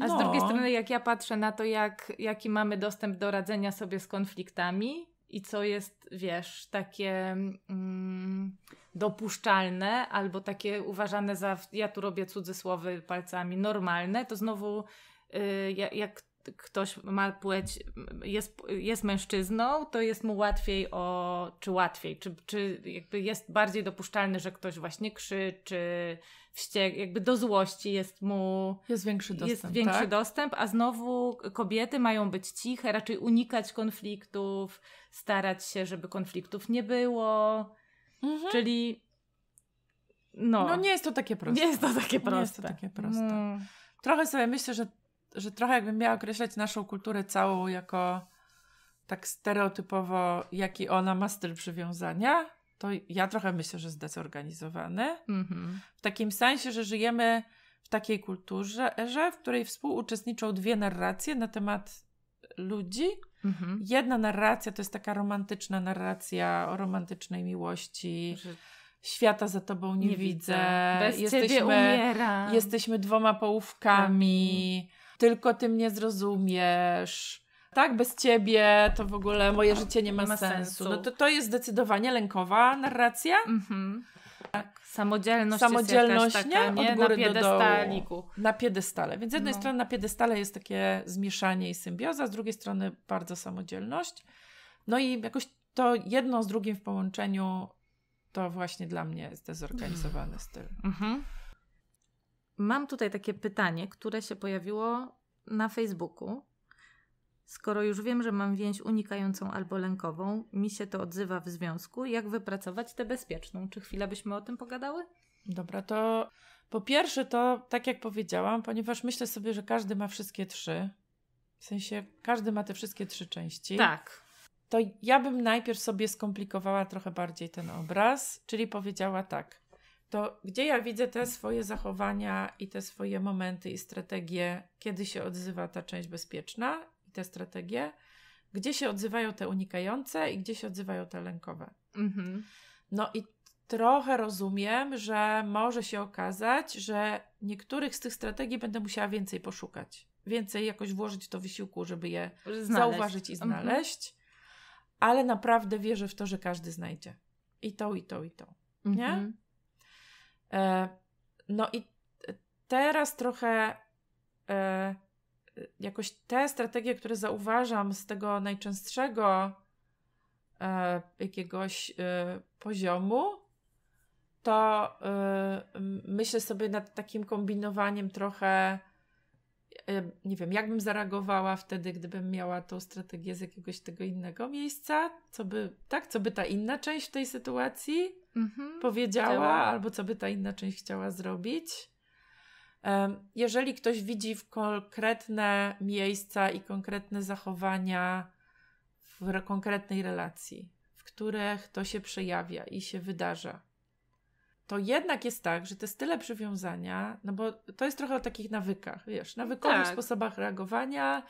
Speaker 1: A no. z drugiej no. strony, jak ja patrzę na to, jak, jaki mamy dostęp do radzenia sobie z konfliktami i co jest, wiesz, takie mm, dopuszczalne albo takie uważane za, ja tu robię cudzysłowy palcami, normalne, to znowu y, jak ktoś ma płeć, jest, jest mężczyzną, to jest mu łatwiej o, czy łatwiej, czy, czy jakby jest bardziej dopuszczalny, że ktoś właśnie krzyczy, wściek, jakby do złości jest mu... Jest większy dostęp, Jest większy tak? dostęp, a znowu kobiety mają być ciche, raczej unikać konfliktów, starać się, żeby konfliktów nie było, mhm. czyli... No. no nie jest to takie proste. Nie jest to takie proste. To no. takie proste. Trochę sobie
Speaker 2: myślę, że że trochę jakbym miała określać naszą kulturę całą jako tak stereotypowo, jaki ona ma styl przywiązania, to ja trochę myślę, że zdezorganizowany. Mm-hmm. W takim sensie, że żyjemy w takiej kulturze, że, w której współuczestniczą dwie narracje na temat ludzi. Mm-hmm. Jedna narracja to jest taka romantyczna narracja o romantycznej miłości. Że świata za tobą nie, nie widzę. widzę. Bez jesteśmy, ciebie umiera. Jesteśmy dwoma połówkami. Tak tylko ty mnie zrozumiesz. Tak, bez ciebie to w ogóle moje życie nie ma, nie ma sensu. sensu. No to, to jest zdecydowanie lękowa narracja. Mhm.
Speaker 1: Tak. Samodzielność, Samodzielność jest taka, nie? Od góry na piedestaliku.
Speaker 2: Do dołu. Na piedestale. Więc z jednej no. strony na piedestale jest takie zmieszanie i symbioza, z drugiej strony bardzo samodzielność. No i jakoś to jedno z drugim w połączeniu to właśnie dla mnie jest dezorganizowany styl.
Speaker 1: Mhm. Mam tutaj takie pytanie, które się pojawiło na Facebooku. Skoro już wiem, że mam więź unikającą albo lękową, mi się to odzywa w związku, jak wypracować tę bezpieczną? Czy chwilę byśmy o tym pogadały? Dobra, to po pierwsze to tak jak powiedziałam, ponieważ myślę sobie,
Speaker 2: że każdy ma wszystkie trzy. W sensie każdy ma te wszystkie trzy części. Tak. To ja bym najpierw sobie skomplikowała trochę bardziej ten obraz, czyli powiedziała tak to gdzie ja widzę te swoje zachowania i te swoje momenty i strategie, kiedy się odzywa ta część bezpieczna i te strategie, gdzie się odzywają te unikające i gdzie się odzywają te lękowe. Mhm. No i trochę rozumiem, że może się okazać, że niektórych z tych strategii będę musiała więcej poszukać, więcej jakoś włożyć do wysiłku, żeby je znaleźć. zauważyć i mhm. znaleźć, mhm. ale naprawdę wierzę w to, że każdy znajdzie. I tą, i tą, i tą. Mhm. Nie? E, no i teraz trochę e, jakoś te strategie, które zauważam z tego najczęstszego e, jakiegoś poziomu, to myślę sobie nad takim kombinowaniem trochę nie wiem, jakbym zareagowała wtedy, gdybym miała tą strategię z jakiegoś tego innego miejsca, co by, tak, co by ta inna część w tej sytuacji mhm, powiedziała, chciała. albo co by ta inna część chciała zrobić. Jeżeli ktoś widzi w konkretne miejsca i konkretne zachowania w konkretnej relacji, w których to się przejawia i się wydarza, to jednak jest tak, że te style przywiązania, no bo to jest trochę o takich nawykach, wiesz, nawykowych tak. sposobach reagowania,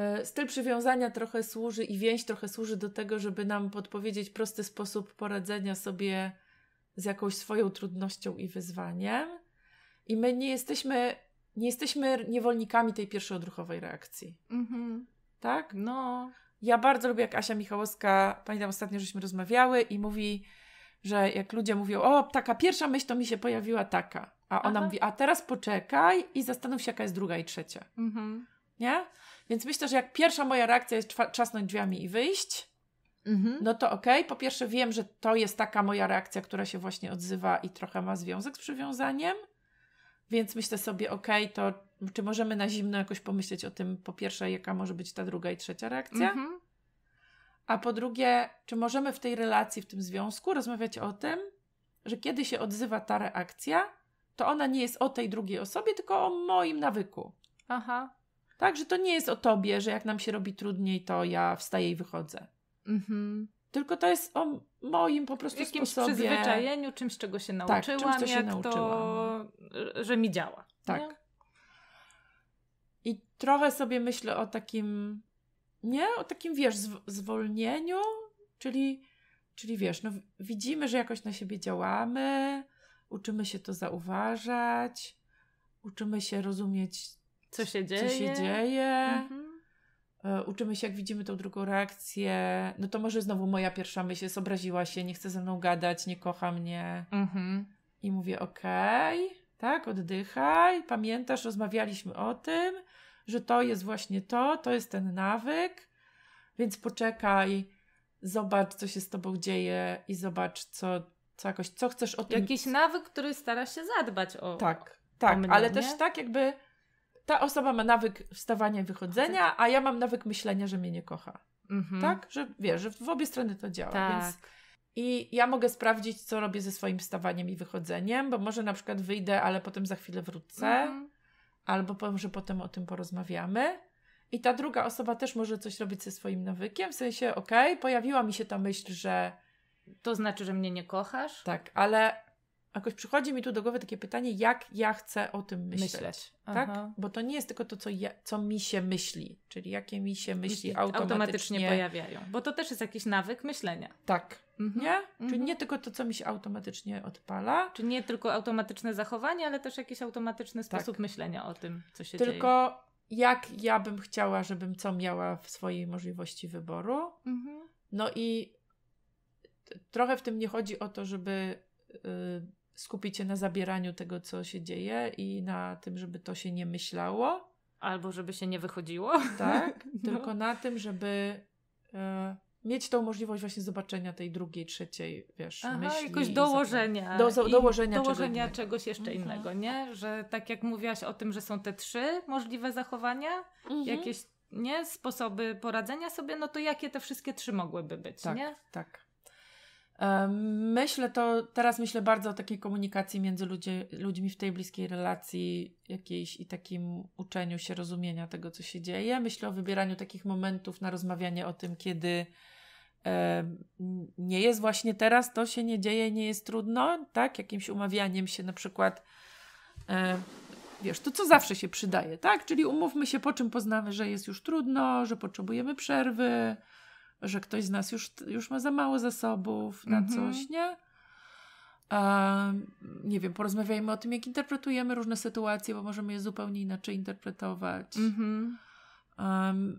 Speaker 2: E, styl przywiązania trochę służy i więź trochę służy do tego, żeby nam podpowiedzieć prosty sposób poradzenia sobie z jakąś swoją trudnością i wyzwaniem. I my nie jesteśmy, nie jesteśmy niewolnikami tej odruchowej reakcji. Mhm. Tak? No. Ja bardzo lubię, jak Asia Michałowska, pamiętam ostatnio, żeśmy rozmawiały i mówi, że jak ludzie mówią, o, taka pierwsza myśl, to mi się pojawiła taka. A ona Aha. mówi, a teraz poczekaj i zastanów się, jaka jest druga i trzecia. Mhm nie? Więc myślę, że jak pierwsza moja reakcja jest czasnąć drzwiami i wyjść, mhm. no to okej. Okay. Po pierwsze wiem, że to jest taka moja reakcja, która się właśnie odzywa i trochę ma związek z przywiązaniem, więc myślę sobie, okej, okay, to czy możemy na zimno jakoś pomyśleć o tym, po pierwsze, jaka może być ta druga i trzecia reakcja? Mhm. A po drugie, czy możemy w tej relacji, w tym związku rozmawiać o tym, że kiedy się odzywa ta reakcja, to ona nie jest o tej drugiej osobie, tylko o moim nawyku. Aha. Tak, że to nie jest o tobie, że jak nam się robi trudniej, to ja wstaję i wychodzę.
Speaker 1: Mhm.
Speaker 2: Tylko to jest o moim po prostu Jakimś sposobie. przyzwyczajeniu,
Speaker 1: czymś, czego się tak, nauczyłam, tak, czymś, się jak nauczyłam. to, że mi działa. Tak. Nie?
Speaker 2: I trochę sobie myślę o takim, nie? O takim, wiesz, zwolnieniu, czyli, czyli wiesz, no widzimy, że jakoś na siebie działamy, uczymy się to zauważać, uczymy się rozumieć co się dzieje? Co się dzieje? Mhm. E, uczymy się, jak widzimy tą drugą reakcję. No to może znowu moja pierwsza myśl jest, obraziła się, nie chce ze mną gadać, nie kocha mnie. Mhm. I mówię, okej, okay, tak, oddychaj, pamiętasz, rozmawialiśmy o tym, że to jest właśnie to, to jest ten nawyk, więc poczekaj, zobacz, co się z tobą dzieje i zobacz, co, co jakoś, co chcesz o tym... Jakiś nawyk, który stara się zadbać o... Tak,
Speaker 1: tak, o mnie, ale nie? też tak jakby
Speaker 2: ta osoba ma nawyk wstawania i wychodzenia, tak. a ja mam nawyk myślenia, że mnie nie kocha. Mhm. Tak? Że wiesz, że w obie strony to działa. Tak. Więc... I ja mogę sprawdzić, co robię ze swoim wstawaniem i wychodzeniem, bo może na przykład wyjdę, ale potem za chwilę wrócę, mhm. albo powiem, że potem o tym porozmawiamy. I ta druga osoba też może coś robić ze swoim nawykiem, w sensie, okej, okay, pojawiła mi się ta myśl, że. To znaczy, że mnie nie kochasz? Tak, ale jakoś przychodzi mi tu do głowy takie pytanie, jak ja chcę o tym myśleć. myśleć. Tak? Bo to nie jest tylko to, co, ja, co mi się myśli, czyli jakie mi się myśli, automatycznie... automatycznie pojawiają.
Speaker 1: Bo to też jest jakiś nawyk myślenia. Tak. Mhm. Nie? Mhm. Czyli nie tylko to, co mi się automatycznie odpala. Czyli nie tylko automatyczne zachowanie, ale też jakiś automatyczny tak. sposób myślenia o tym, co się tylko dzieje.
Speaker 2: Tylko jak ja bym chciała, żebym co miała w swojej możliwości wyboru. Mhm. No i trochę w tym nie chodzi o to, żeby... Y, skupić się na zabieraniu tego, co się dzieje i na tym, żeby to się nie myślało.
Speaker 1: Albo żeby się nie wychodziło. Tak,
Speaker 2: <laughs> no. tylko na tym, żeby e, mieć tą możliwość właśnie zobaczenia tej drugiej, trzeciej, wiesz, Aha, myśli. jakoś dołożenia. Do, do, dołożenia, dołożenia
Speaker 1: czegoś, jeszcze mhm. innego, nie? Że tak jak mówiłaś o tym, że są te trzy możliwe zachowania, mhm. jakieś nie, sposoby poradzenia sobie, no to jakie te wszystkie trzy mogłyby być, tak, nie? Tak,
Speaker 2: Myślę to, teraz myślę bardzo o takiej komunikacji między ludzie, ludźmi w tej bliskiej relacji jakiejś i takim uczeniu się rozumienia tego, co się dzieje. Myślę o wybieraniu takich momentów na rozmawianie o tym, kiedy e, nie jest właśnie teraz, to się nie dzieje, nie jest trudno, tak? Jakimś umawianiem się na przykład, e, wiesz, to co zawsze się przydaje, tak? Czyli umówmy się, po czym poznamy, że jest już trudno, że potrzebujemy przerwy, że ktoś z nas już, już ma za mało zasobów na mhm. coś, nie? nie wiem, porozmawiajmy o tym, jak interpretujemy różne sytuacje, bo możemy je zupełnie inaczej interpretować. Mhm.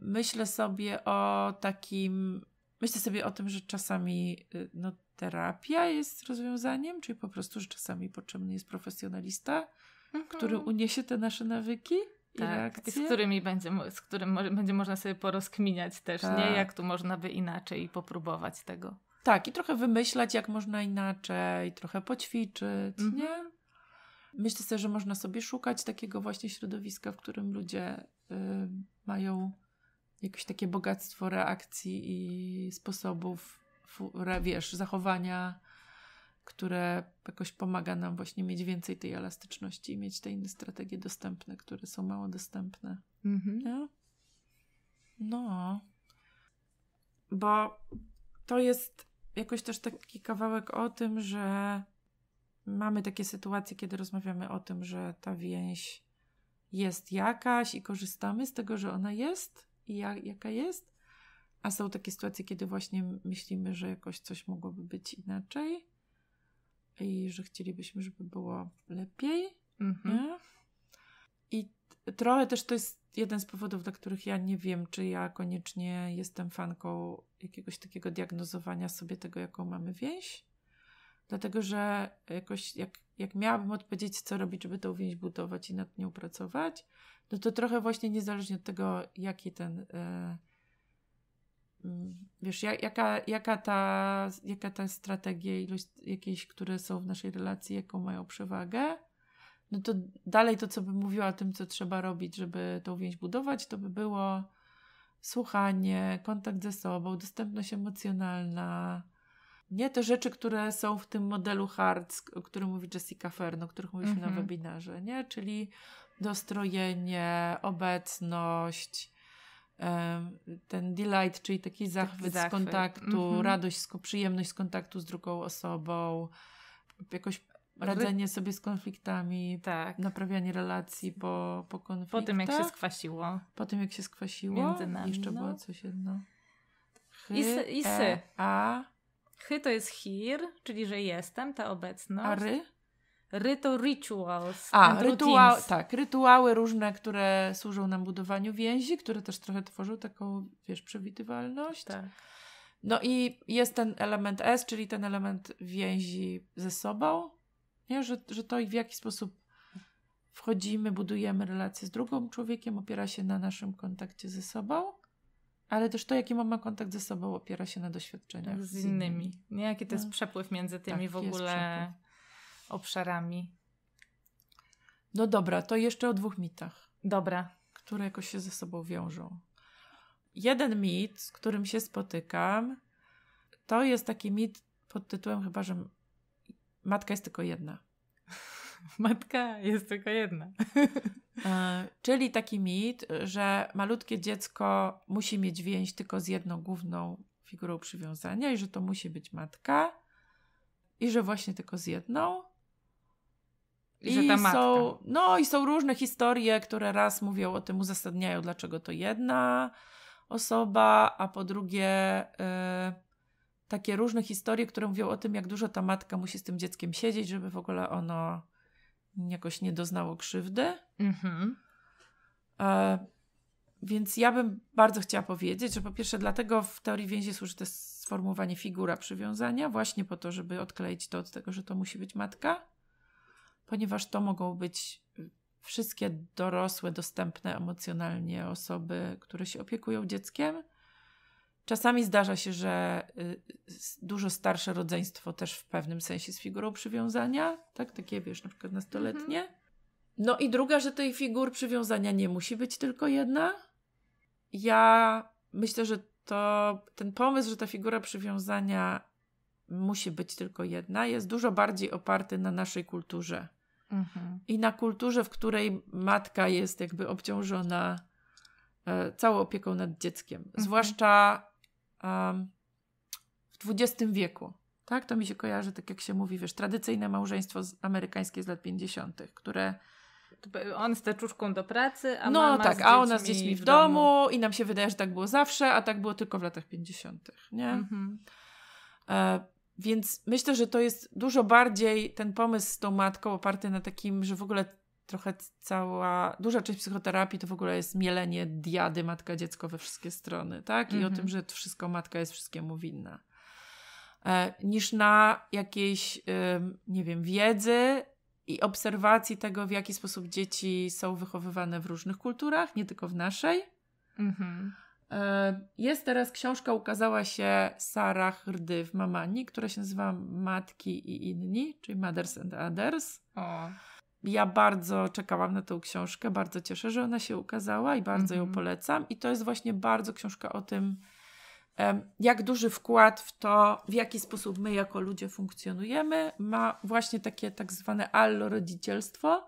Speaker 2: myślę sobie o takim, myślę sobie o tym, że czasami y, no, terapia jest rozwiązaniem, czyli po prostu, że czasami potrzebny jest profesjonalista, który mhm. uniesie te nasze nawyki tak, i z
Speaker 1: którymi będzie, z którym będzie można sobie porozkminiać też, tak. nie? Jak tu można by inaczej popróbować tego.
Speaker 2: Tak, i trochę wymyślać, jak można inaczej, trochę poćwiczyć, mhm. nie? Myślę sobie, że można sobie szukać takiego właśnie środowiska, w którym ludzie y, mają jakieś takie bogactwo reakcji i sposobów, wiesz, zachowania które jakoś pomaga nam właśnie mieć więcej tej elastyczności i mieć te inne strategie dostępne, które są mało dostępne. Mhm. Nie? No. Bo to jest jakoś też taki kawałek o tym, że mamy takie sytuacje, kiedy rozmawiamy o tym, że ta więź jest jakaś i korzystamy z tego, że ona jest i jaka jest, a są takie sytuacje, kiedy właśnie myślimy, że jakoś coś mogłoby być inaczej i że chcielibyśmy, żeby było lepiej. Mhm. I trochę też to jest jeden z powodów, dla których ja nie wiem, czy ja koniecznie jestem fanką jakiegoś takiego diagnozowania sobie tego, jaką mamy więź. Dlatego, że jakoś jak, jak miałabym odpowiedzieć, co robić, żeby tą więź budować i nad nią pracować, no to trochę właśnie niezależnie od tego, jaki ten. E, Mm, wiesz, jaka, jaka, ta, jaka ta strategia, ilość jakieś, które są w naszej relacji, jaką mają przewagę? No to dalej to, co bym mówiła o tym, co trzeba robić, żeby tą więź budować, to by było słuchanie, kontakt ze sobą, dostępność emocjonalna. Nie te rzeczy, które są w tym modelu hard, o którym mówi Jessica Fern o których mówiliśmy na mhm. webinarze, nie? Czyli dostrojenie, obecność, ten delight, czyli taki zachwyt, zachwyt. Mhm. z kontaktu, mm -hmm. radość, przyjemność z kontaktu z drugą osobą, jakoś radzenie sobie z konfliktami, tak. naprawianie relacji po, po konfliktach. Po tym, jak się skwasiło. Po tym, jak się skwasiło. Między nami. Jeszcze no. było coś jedno. Hy, I, sy, i sy. E,
Speaker 1: a. Hy to jest hir, czyli że jestem, ta obecność. A ry? Ryto rituals. A, rytuał, tak,
Speaker 2: rytuały różne, które służą nam budowaniu więzi, które też trochę tworzą taką, wiesz, przewidywalność. Tak. No i jest ten element S, czyli ten element więzi ze sobą, nie? Że, że to i w jaki sposób wchodzimy, budujemy relacje z drugim człowiekiem, opiera się na naszym kontakcie ze sobą, ale też to, jaki mamy kontakt ze sobą, opiera się na doświadczeniach tak, z, innymi. Nie?
Speaker 1: Jaki to jest no. przepływ między tymi tak, w ogóle obszarami.
Speaker 2: No dobra, to jeszcze o dwóch mitach. Dobra. Które jakoś się ze sobą wiążą. Jeden mit, z którym się spotykam, to jest taki mit pod tytułem chyba, że matka jest tylko jedna. <laughs>
Speaker 1: Matka jest tylko jedna. <laughs>
Speaker 2: E, czyli taki mit, że malutkie dziecko musi mieć więź tylko z jedną główną figurą przywiązania i że to musi być matka i że właśnie tylko z jedną. I że ta matka. Są, no i są różne historie, które raz mówią o tym, uzasadniają, dlaczego to jedna osoba, a po drugie y, takie różne historie, które mówią o tym, jak dużo ta matka musi z tym dzieckiem siedzieć, żeby w ogóle ono jakoś nie doznało krzywdy. Mhm. Y, więc ja bym bardzo chciała powiedzieć, że po pierwsze, dlatego w teorii więzi służy to sformułowanie figura przywiązania, właśnie po to, żeby odkleić to od tego, że to musi być matka ponieważ to mogą być y, wszystkie dorosłe, dostępne emocjonalnie osoby, które się opiekują dzieckiem. Czasami zdarza się, że y, dużo starsze rodzeństwo też w pewnym sensie z figurą przywiązania, tak? Takie wiesz, na przykład nastoletnie. Mhm. No i druga, że tej figur przywiązania nie musi być tylko jedna. Ja myślę, że to ten pomysł, że ta figura przywiązania musi być tylko jedna, jest dużo bardziej oparty na naszej kulturze. Mhm. I na kulturze, w której matka jest jakby obciążona e, całą opieką nad dzieckiem, mhm. zwłaszcza um, w XX wieku. Tak, to mi się kojarzy, tak jak się mówi, wiesz, tradycyjne małżeństwo z, amerykańskie z lat 50., które.
Speaker 1: On z teczuszką do pracy, a No tak, a ona z dziećmi w, w domu.
Speaker 2: domu. i nam się wydaje, że tak było zawsze, a tak było tylko w latach 50., nie? Mhm. E, więc myślę, że to jest dużo bardziej ten pomysł z tą matką oparty na takim, że w ogóle trochę cała, duża część psychoterapii to w ogóle jest mielenie diady matka-dziecko we wszystkie strony, tak? I mm -hmm. o tym, mhm. że wszystko matka jest wszystkiemu winna. E, niż na jakiejś, y, nie wiem, wiedzy i obserwacji tego, w jaki sposób dzieci są wychowywane w różnych kulturach, nie tylko w naszej. Mhm. E, jest teraz książka, ukazała się Sara Hrdy w Mamani, która się nazywa Matki i inni, czyli Mothers and Others. O. Ja bardzo czekałam na tę książkę, bardzo cieszę, że ona się ukazała i bardzo mm -hmm. ją mhm. polecam. I to jest właśnie bardzo książka o tym, jak duży wkład w to, w jaki sposób my jako ludzie funkcjonujemy, ma właśnie takie tak zwane allorodzicielstwo,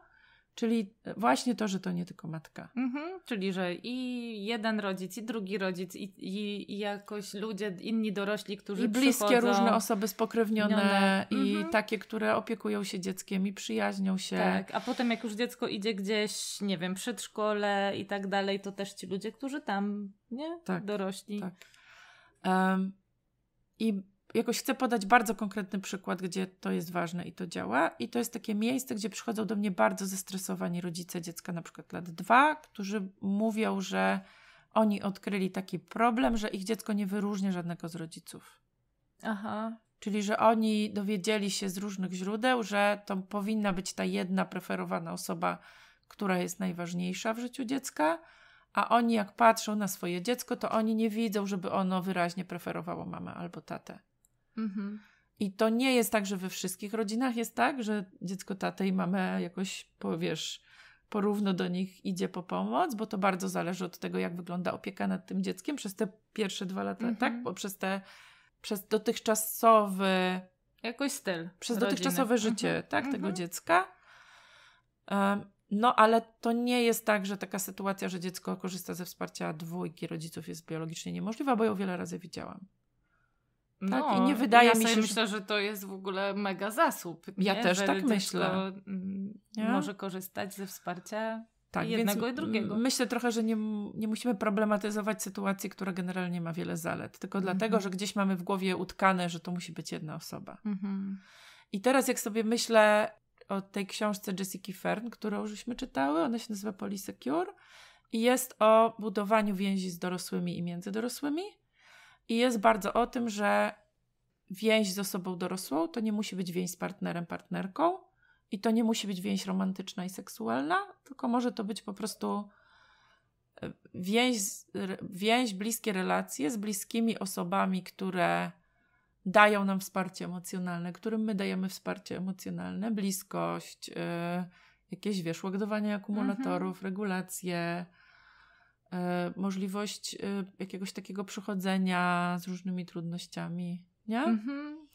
Speaker 2: Czyli właśnie to, że to nie tylko matka.
Speaker 1: Mhm, czyli, że i jeden rodzic, i drugi rodzic, i, i, i jakoś ludzie, inni dorośli, którzy I bliskie różne osoby
Speaker 2: spokrewnione, i mhm. takie, które opiekują się dzieckiem i przyjaźnią się. Tak,
Speaker 1: a potem jak już dziecko idzie gdzieś, nie wiem, przedszkole i tak dalej, to też ci ludzie, którzy tam, nie? Tak, dorośli. Tak. Um,
Speaker 2: I jakoś chcę podać bardzo konkretny przykład, gdzie to jest ważne i to działa. I to jest takie miejsce, gdzie przychodzą do mnie bardzo zestresowani rodzice dziecka, na przykład lat dwa, którzy mówią, że oni odkryli taki problem, że ich dziecko nie wyróżnia żadnego z rodziców. Aha. Czyli, że oni dowiedzieli się z różnych źródeł, że to powinna być ta jedna preferowana osoba, która jest najważniejsza w życiu dziecka, a oni jak patrzą na swoje dziecko, to oni nie widzą, żeby ono wyraźnie preferowało mamę albo tatę. Mhm. I to nie jest tak, że we wszystkich rodzinach jest tak, że dziecko tatę i mamę jakoś, powiesz, porówno do nich idzie po pomoc, bo to bardzo zależy od tego, jak wygląda opieka nad tym dzieckiem przez te pierwsze dwa lata, mhm. tak? Bo przez te, przez dotychczasowy...
Speaker 1: Jakoś styl.
Speaker 2: Przez rodziny. dotychczasowe mhm. życie, mhm. tak? Tego mhm. dziecka. Um, no, ale to nie jest tak, że taka sytuacja, że dziecko korzysta ze wsparcia dwójki rodziców jest biologicznie niemożliwa, bo ja wiele razy widziałam.
Speaker 1: No, tak? I no, nie wydaje ja mi się. myślę, że... to jest w ogóle mega zasób. Ja też że tak myślę. Nie? Mm, może korzystać ze wsparcia tak, jednego i drugiego. Myślę
Speaker 2: trochę, że nie, nie musimy problematyzować sytuacji, która generalnie ma wiele zalet, tylko mhm. dlatego, że gdzieś mamy w głowie utkane, że to musi być jedna osoba. Mhm. I teraz, jak sobie myślę o tej książce Jessica Fern, którą żeśmy czytały, ona się nazywa Polysecure i jest o budowaniu więzi z dorosłymi i między dorosłymi. I jest bardzo o tym, że więź z osobą dorosłą to nie musi być więź z partnerem, partnerką i to nie musi być więź romantyczna i seksualna, tylko może to być po prostu e, więź, więź bliskie relacje z bliskimi osobami, które dają nam wsparcie emocjonalne, którym my dajemy wsparcie emocjonalne, bliskość, yy, jakieś wiesz, ładowanie akumulatorów, mhm. regulacje, E, możliwość e, jakiegoś takiego przychodzenia z różnymi trudnościami, nie? Mhm.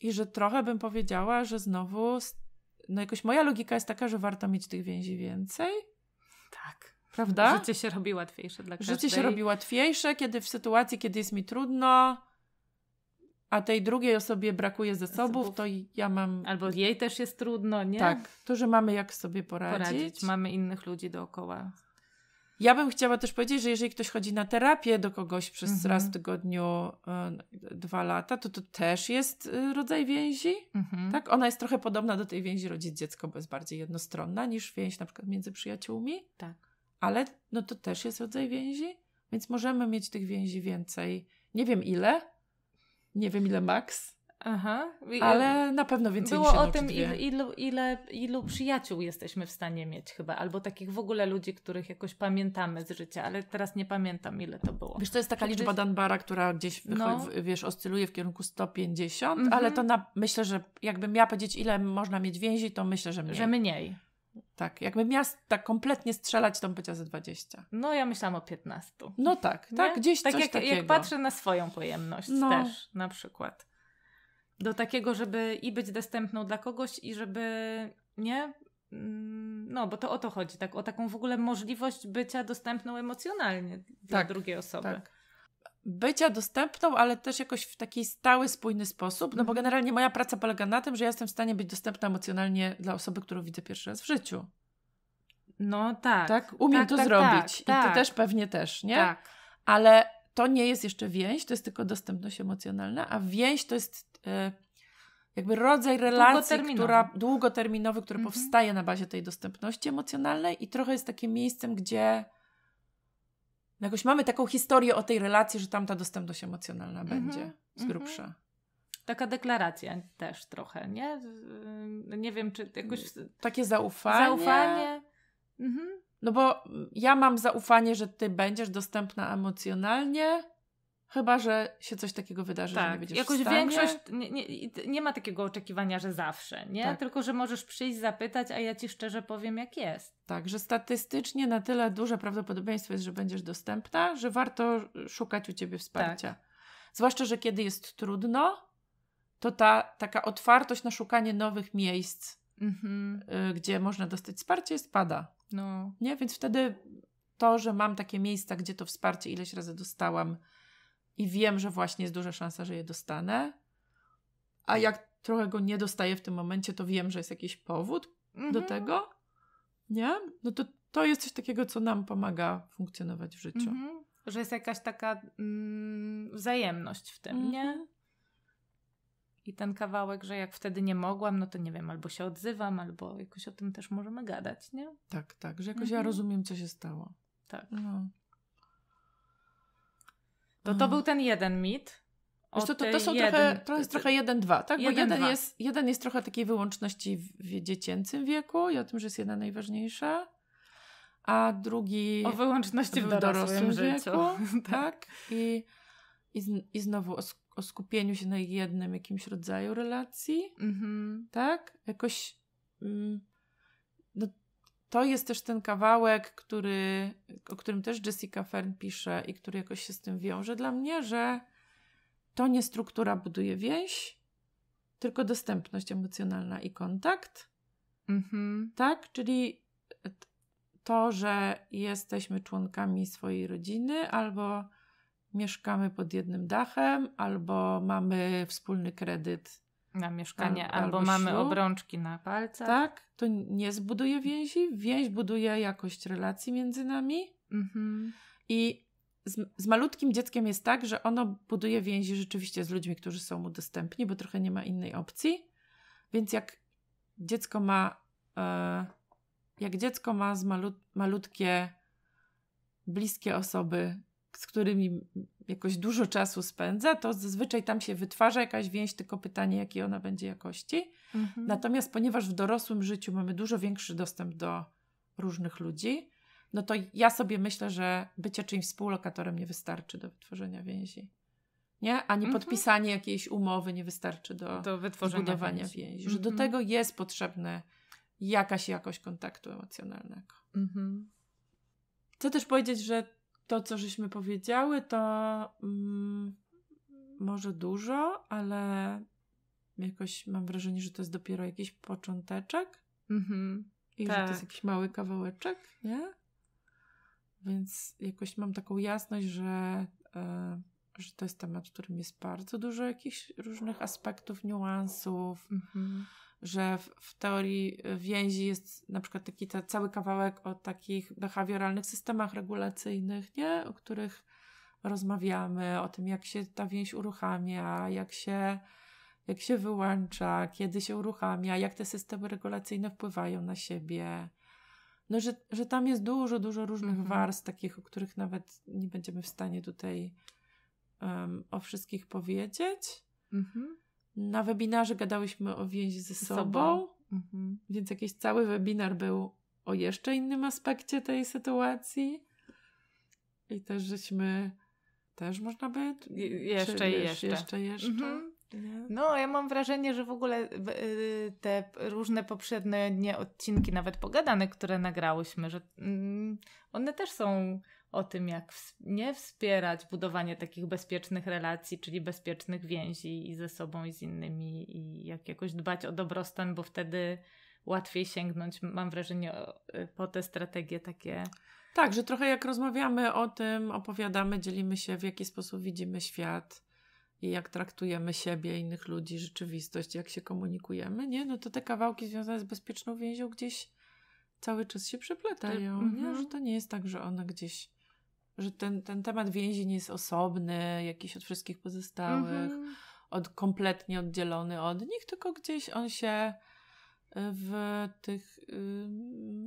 Speaker 2: I że trochę bym powiedziała, że znowu, no jakoś moja logika jest taka, że warto mieć tych więzi więcej. Tak.
Speaker 1: Prawda? Życie się robi łatwiejsze dla każdej. Życie się robi
Speaker 2: łatwiejsze, kiedy w sytuacji, kiedy jest mi trudno, a tej drugiej osobie brakuje zasobów, zasobów, to ja mam. Albo jej też jest
Speaker 1: trudno, nie? Tak.
Speaker 2: To, że mamy jak sobie poradzić. poradzić. Mamy innych ludzi dookoła, ja bym chciała też powiedzieć, że jeżeli ktoś chodzi na terapię do kogoś przez mhm. raz w tygodniu y, dwa lata, to to też jest e, rodzaj więzi. Mhm. Tak? Ona jest trochę podobna do tej więzi rodzic dziecko, bo jest bardziej jednostronna niż więź na przykład między przyjaciółmi. Tak. Ale no to też jest rodzaj więzi, więc możemy mieć tych więzi więcej. Nie wiem ile, nie wiem ile maks,
Speaker 1: Aha. E, ale na pewno więcej Było niż o tym, il, ilu, ile, ilu przyjaciół jesteśmy w stanie mieć chyba, albo takich w ogóle ludzi, których jakoś pamiętamy z życia, ale teraz nie pamiętam, ile to było. Wiesz, to jest taka liczba Danbara, która gdzieś, no. wiesz, oscyluje w kierunku 150, mhm. ale to
Speaker 2: na, myślę, że jakbym
Speaker 1: miała powiedzieć, ile można
Speaker 2: mieć więzi, to myślę, że mniej. Że mniej. Tak, jakby miast tak kompletnie strzelać, to bym powiedziała ze
Speaker 1: 20. No ja myślałam o 15. No tak, tak, nie? gdzieś tak coś jak, takiego. jak patrzę na swoją pojemność no. też na przykład. Do takiego, żeby i być dostępną dla kogoś, i żeby nie. Mm, no, bo to o to chodzi, tak? O taką w ogóle możliwość bycia dostępną emocjonalnie dla tak, drugiej osoby. Tak. Bycia dostępną,
Speaker 2: ale też jakoś w taki stały, spójny sposób, no bo mhm. generalnie moja praca polega na tym, że ja jestem w stanie być dostępna emocjonalnie dla osoby, którą widzę pierwszy raz w życiu.
Speaker 1: No tak. Tak, umiem tak, to tak, zrobić. Tak, I ty tak. też
Speaker 2: pewnie też, nie? Tak. Ale to nie jest jeszcze więź, to jest tylko dostępność emocjonalna, a więź to jest Y, jakby rodzaj relacji, długoterminowy. która długoterminowy, który mhm. powstaje na bazie tej dostępności emocjonalnej i trochę jest takim miejscem, gdzie no jakoś mamy taką historię o tej relacji, że tam ta dostępność emocjonalna mhm. będzie
Speaker 1: z mhm. grubsza. Mhm. Taka deklaracja też trochę, nie? Y, y, nie wiem, czy jakoś... Takie zaufanie. Zaufanie. Mhm. No bo ja
Speaker 2: mam zaufanie, że ty będziesz dostępna emocjonalnie, Chyba, że się coś takiego
Speaker 1: wydarzy, tak. że nie tak, będziesz jakoś w stanie. większość, nie, nie, nie, ma takiego oczekiwania, że zawsze, nie? Tak. Tylko, że możesz przyjść, zapytać, a ja Ci szczerze powiem, jak jest.
Speaker 2: Tak, że statystycznie na tyle duże prawdopodobieństwo jest, że będziesz dostępna, że warto szukać u Ciebie wsparcia. Tak. Zwłaszcza, że kiedy jest trudno, to ta taka otwartość na szukanie nowych miejsc,
Speaker 1: mhm.
Speaker 2: y, gdzie można dostać wsparcie, spada. No. Nie? Więc wtedy to, że mam takie miejsca, gdzie to wsparcie ileś razy dostałam, i wiem, że właśnie jest duża szansa, że je dostanę, a mm. jak trochę go nie dostaję w tym momencie, to wiem, że jest jakiś powód
Speaker 1: do mhm. tego,
Speaker 2: nie? No to to jest coś takiego, co nam pomaga funkcjonować w życiu.
Speaker 1: Mhm. Że jest jakaś taka mm, wzajemność w tym, nie? Mhm. I ten kawałek, że jak wtedy nie mogłam, no to nie wiem, albo się odzywam, albo jakoś o tym też możemy gadać, nie? Tak, tak, że jakoś ja rozumiem,
Speaker 2: co się stało.
Speaker 1: Tak. No. To to był ten jeden mit. Zresztą to, to są jeden, trochę, to jest trochę jeden, dwa, tak? Bo jeden, jest,
Speaker 2: jeden jest trochę takiej wyłączności w dziecięcym wieku i o tym, że jest jedna najważniejsza, a drugi... O wyłączności w, w dorosłym, życiu. Wieku, <laughs> tak. I, i, z, I znowu o, o, skupieniu się na jednym jakimś rodzaju relacji, mhm. tak? Jakoś... Mm, to jest też ten kawałek, który, o którym też Jessica Fern pisze i który jakoś się z tym wiąże dla mnie, że to nie struktura buduje więź, tylko dostępność emocjonalna i kontakt.
Speaker 1: Mhm.
Speaker 2: Tak? Czyli to, że jesteśmy członkami swojej rodziny albo mieszkamy pod jednym dachem, albo mamy wspólny kredyt na mieszkanie, albo, albo, mamy ślub. obrączki na palcach. Tak, to nie zbuduje więzi. Więź buduje jakość relacji między nami. Mhm. I z, z, malutkim dzieckiem jest tak, że ono buduje więzi rzeczywiście z ludźmi, którzy są mu dostępni, bo trochę nie ma innej opcji. Więc jak dziecko ma, e, jak dziecko ma z malutkie, bliskie osoby, z którymi jakoś dużo czasu spędza, to zazwyczaj tam się wytwarza jakaś więź, tylko pytanie, jakiej ona będzie jakości. Mhm. Natomiast ponieważ w dorosłym życiu mamy dużo większy dostęp do różnych ludzi, no to ja sobie myślę, że bycie czymś współlokatorem nie wystarczy do wytworzenia więzi. Nie? Ani mhm. podpisanie jakiejś umowy nie wystarczy do, do wytworzenia więzi. więzi. Że mhm. do tego jest potrzebna jakaś jakość kontaktu emocjonalnego. Mhm. Chcę też powiedzieć, że to, co żeśmy powiedziały, to mm, może dużo, ale jakoś mam wrażenie, że to jest dopiero jakiś począteczek. Mhm. I tak. że to jest tak. jakiś mały kawałeczek, nie? Więc jakoś mam taką jasność, że, y, że to jest temat, w którym jest bardzo dużo jakichś różnych aspektów, niuansów. Mhm że w, w, teorii y, więzi jest na przykład taki ta, cały kawałek o takich behawioralnych systemach regulacyjnych, nie? o których rozmawiamy, o tym, jak się ta więź uruchamia, jak się, jak się wyłącza, kiedy się uruchamia, jak te systemy regulacyjne wpływają na siebie. No, że, że tam jest dużo, dużo różnych mhm. warstw, takich, o których nawet nie będziemy w stanie tutaj um, o wszystkich powiedzieć. Mhm. Na webinarze gadałyśmy o więzi ze sobą, sobą. Mhm. więc jakiś cały webinar był o jeszcze innym aspekcie tej sytuacji. I też żeśmy też można by. Jeszcze i jeszcze. Jeszcze, jeszcze. Mhm.
Speaker 1: No, ja mam wrażenie, że w ogóle y, te różne poprzednie odcinki, nawet pogadane, które nagrałyśmy, że mm, one też są o tym, jak nie wspierać budowanie takich bezpiecznych relacji, czyli bezpiecznych więzi i ze sobą, i z innymi, i jak jakoś dbać o dobrostan, bo wtedy łatwiej sięgnąć, mam wrażenie, y, po te strategie takie. Tak, że
Speaker 2: trochę jak rozmawiamy o tym, opowiadamy, dzielimy się, w jaki sposób widzimy świat i jak traktujemy siebie, innych ludzi, rzeczywistość, jak się komunikujemy, nie? No to te kawałki związane z bezpieczną więzią gdzieś cały czas się przeplatają, tak, nie? Mhm. że to nie jest tak, że one gdzieś że ten, ten temat więzień jest osobny, jakiś od wszystkich pozostałych, mhm. od, kompletnie oddzielony od nich, tylko gdzieś on się
Speaker 1: y, w tych, y,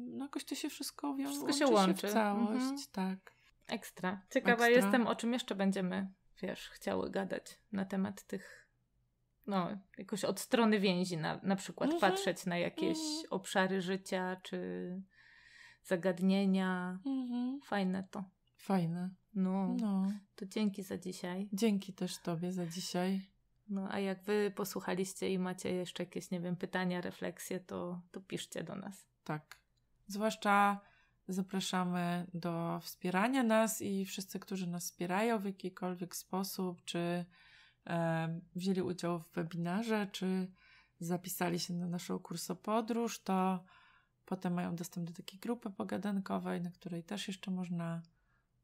Speaker 1: no jakoś to się wszystko wiąże, wszystko się łączy, się w całość, mhm. tak. Ekstra. Ciekawa Ekstra. jestem, o czym jeszcze będziemy, wiesz, chciały gadać na temat tych, no, jakoś od strony więzi na, na przykład mhm. patrzeć na jakieś obszary życia, czy zagadnienia. Fajne to. Fajne. No. no. To dzięki za dzisiaj. Dzięki też Tobie za dzisiaj. No, a jak Wy posłuchaliście i macie jeszcze jakieś, nie wiem, pytania, refleksje, to, to piszcie do nas.
Speaker 2: Tak. Zwłaszcza zapraszamy do wspierania nas i wszyscy, którzy nas wspierają w jakikolwiek sposób, czy e, wzięli udział w webinarze, czy zapisali się na naszą kursopodróż, to potem mają dostęp do takiej grupy pogadankowej, na której też jeszcze można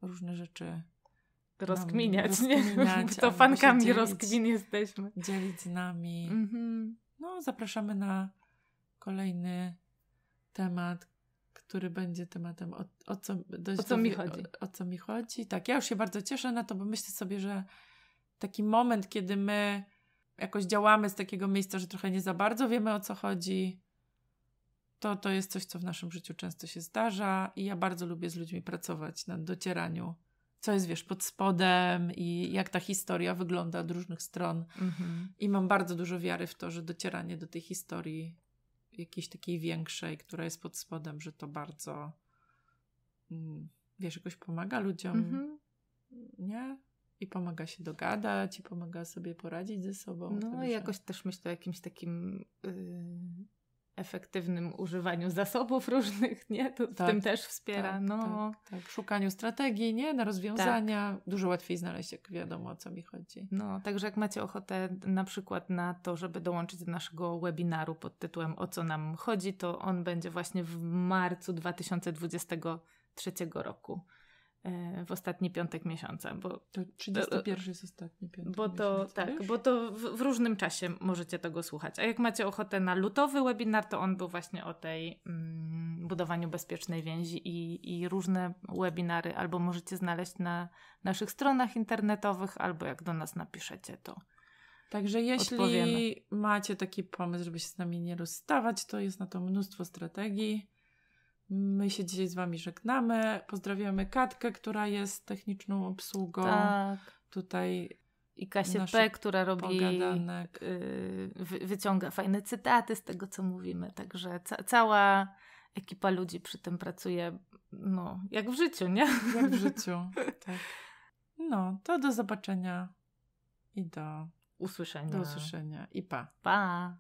Speaker 2: różne rzeczy rozkminiać, nie rozkminiać <laughs> To fankami dzielić, rozkmin jesteśmy. Dzielić z nami. Mhm. No, zapraszamy na kolejny temat, który będzie tematem o, o co dość o co mi chodzi. O, o, co mi chodzi. Tak, ja już się bardzo cieszę na to, bo myślę sobie, że taki moment, kiedy my jakoś działamy z takiego miejsca, że trochę nie za bardzo wiemy o co chodzi, to, to jest coś, co w naszym życiu często się zdarza i ja bardzo lubię z ludźmi pracować nad docieraniu, co jest, wiesz, pod spodem i jak ta historia wygląda od różnych stron. Mhm. I mam bardzo dużo wiary w to, że docieranie do tej historii jakiejś takiej większej, która jest pod spodem, że to bardzo, mm, wiesz, jakoś pomaga ludziom, mhm. nie? I pomaga się dogadać, i pomaga
Speaker 1: sobie poradzić ze sobą. No, jakoś też myślę o jakimś takim... Yy efektywnym używaniu zasobów różnych, nie? To tak, w tym tak, też wspiera. Tak, no. tak, tak.
Speaker 2: Szukaniu strategii, nie? Na rozwiązania.
Speaker 1: Tak. Dużo łatwiej znaleźć, jak wiadomo, o co mi chodzi. No, także jak macie ochotę na przykład na to, żeby dołączyć do naszego webinaru pod tytułem O co nam chodzi, to on będzie właśnie w marcu 2023 roku. E, w ostatni piątek miesiąca. Bo to 31 jest ostatni piątek. Bo to, tak, bo to w, w, różnym czasie możecie tego słuchać. A jak macie ochotę na lutowy webinar, to on był właśnie o tej mm, budowaniu bezpiecznej więzi i, i różne webinary albo możecie znaleźć na naszych stronach internetowych, albo jak do nas napiszecie, to. Także jeśli odpowiemy. macie taki pomysł, żeby się z nami nie rozstawać, to
Speaker 2: jest na to mnóstwo strategii. My się dzisiaj z Wami żegnamy. Pozdrawiamy
Speaker 1: Katkę, która jest techniczną obsługą. Tak. Tutaj i Kasię P, która robi, y, wyciąga fajne cytaty z tego, co mówimy. Także ca cała ekipa ludzi przy tym pracuje, no, jak w życiu, nie? Jak w <laughs> życiu, tak.
Speaker 2: No, to do zobaczenia i do usłyszenia. Do usłyszenia i pa. Pa.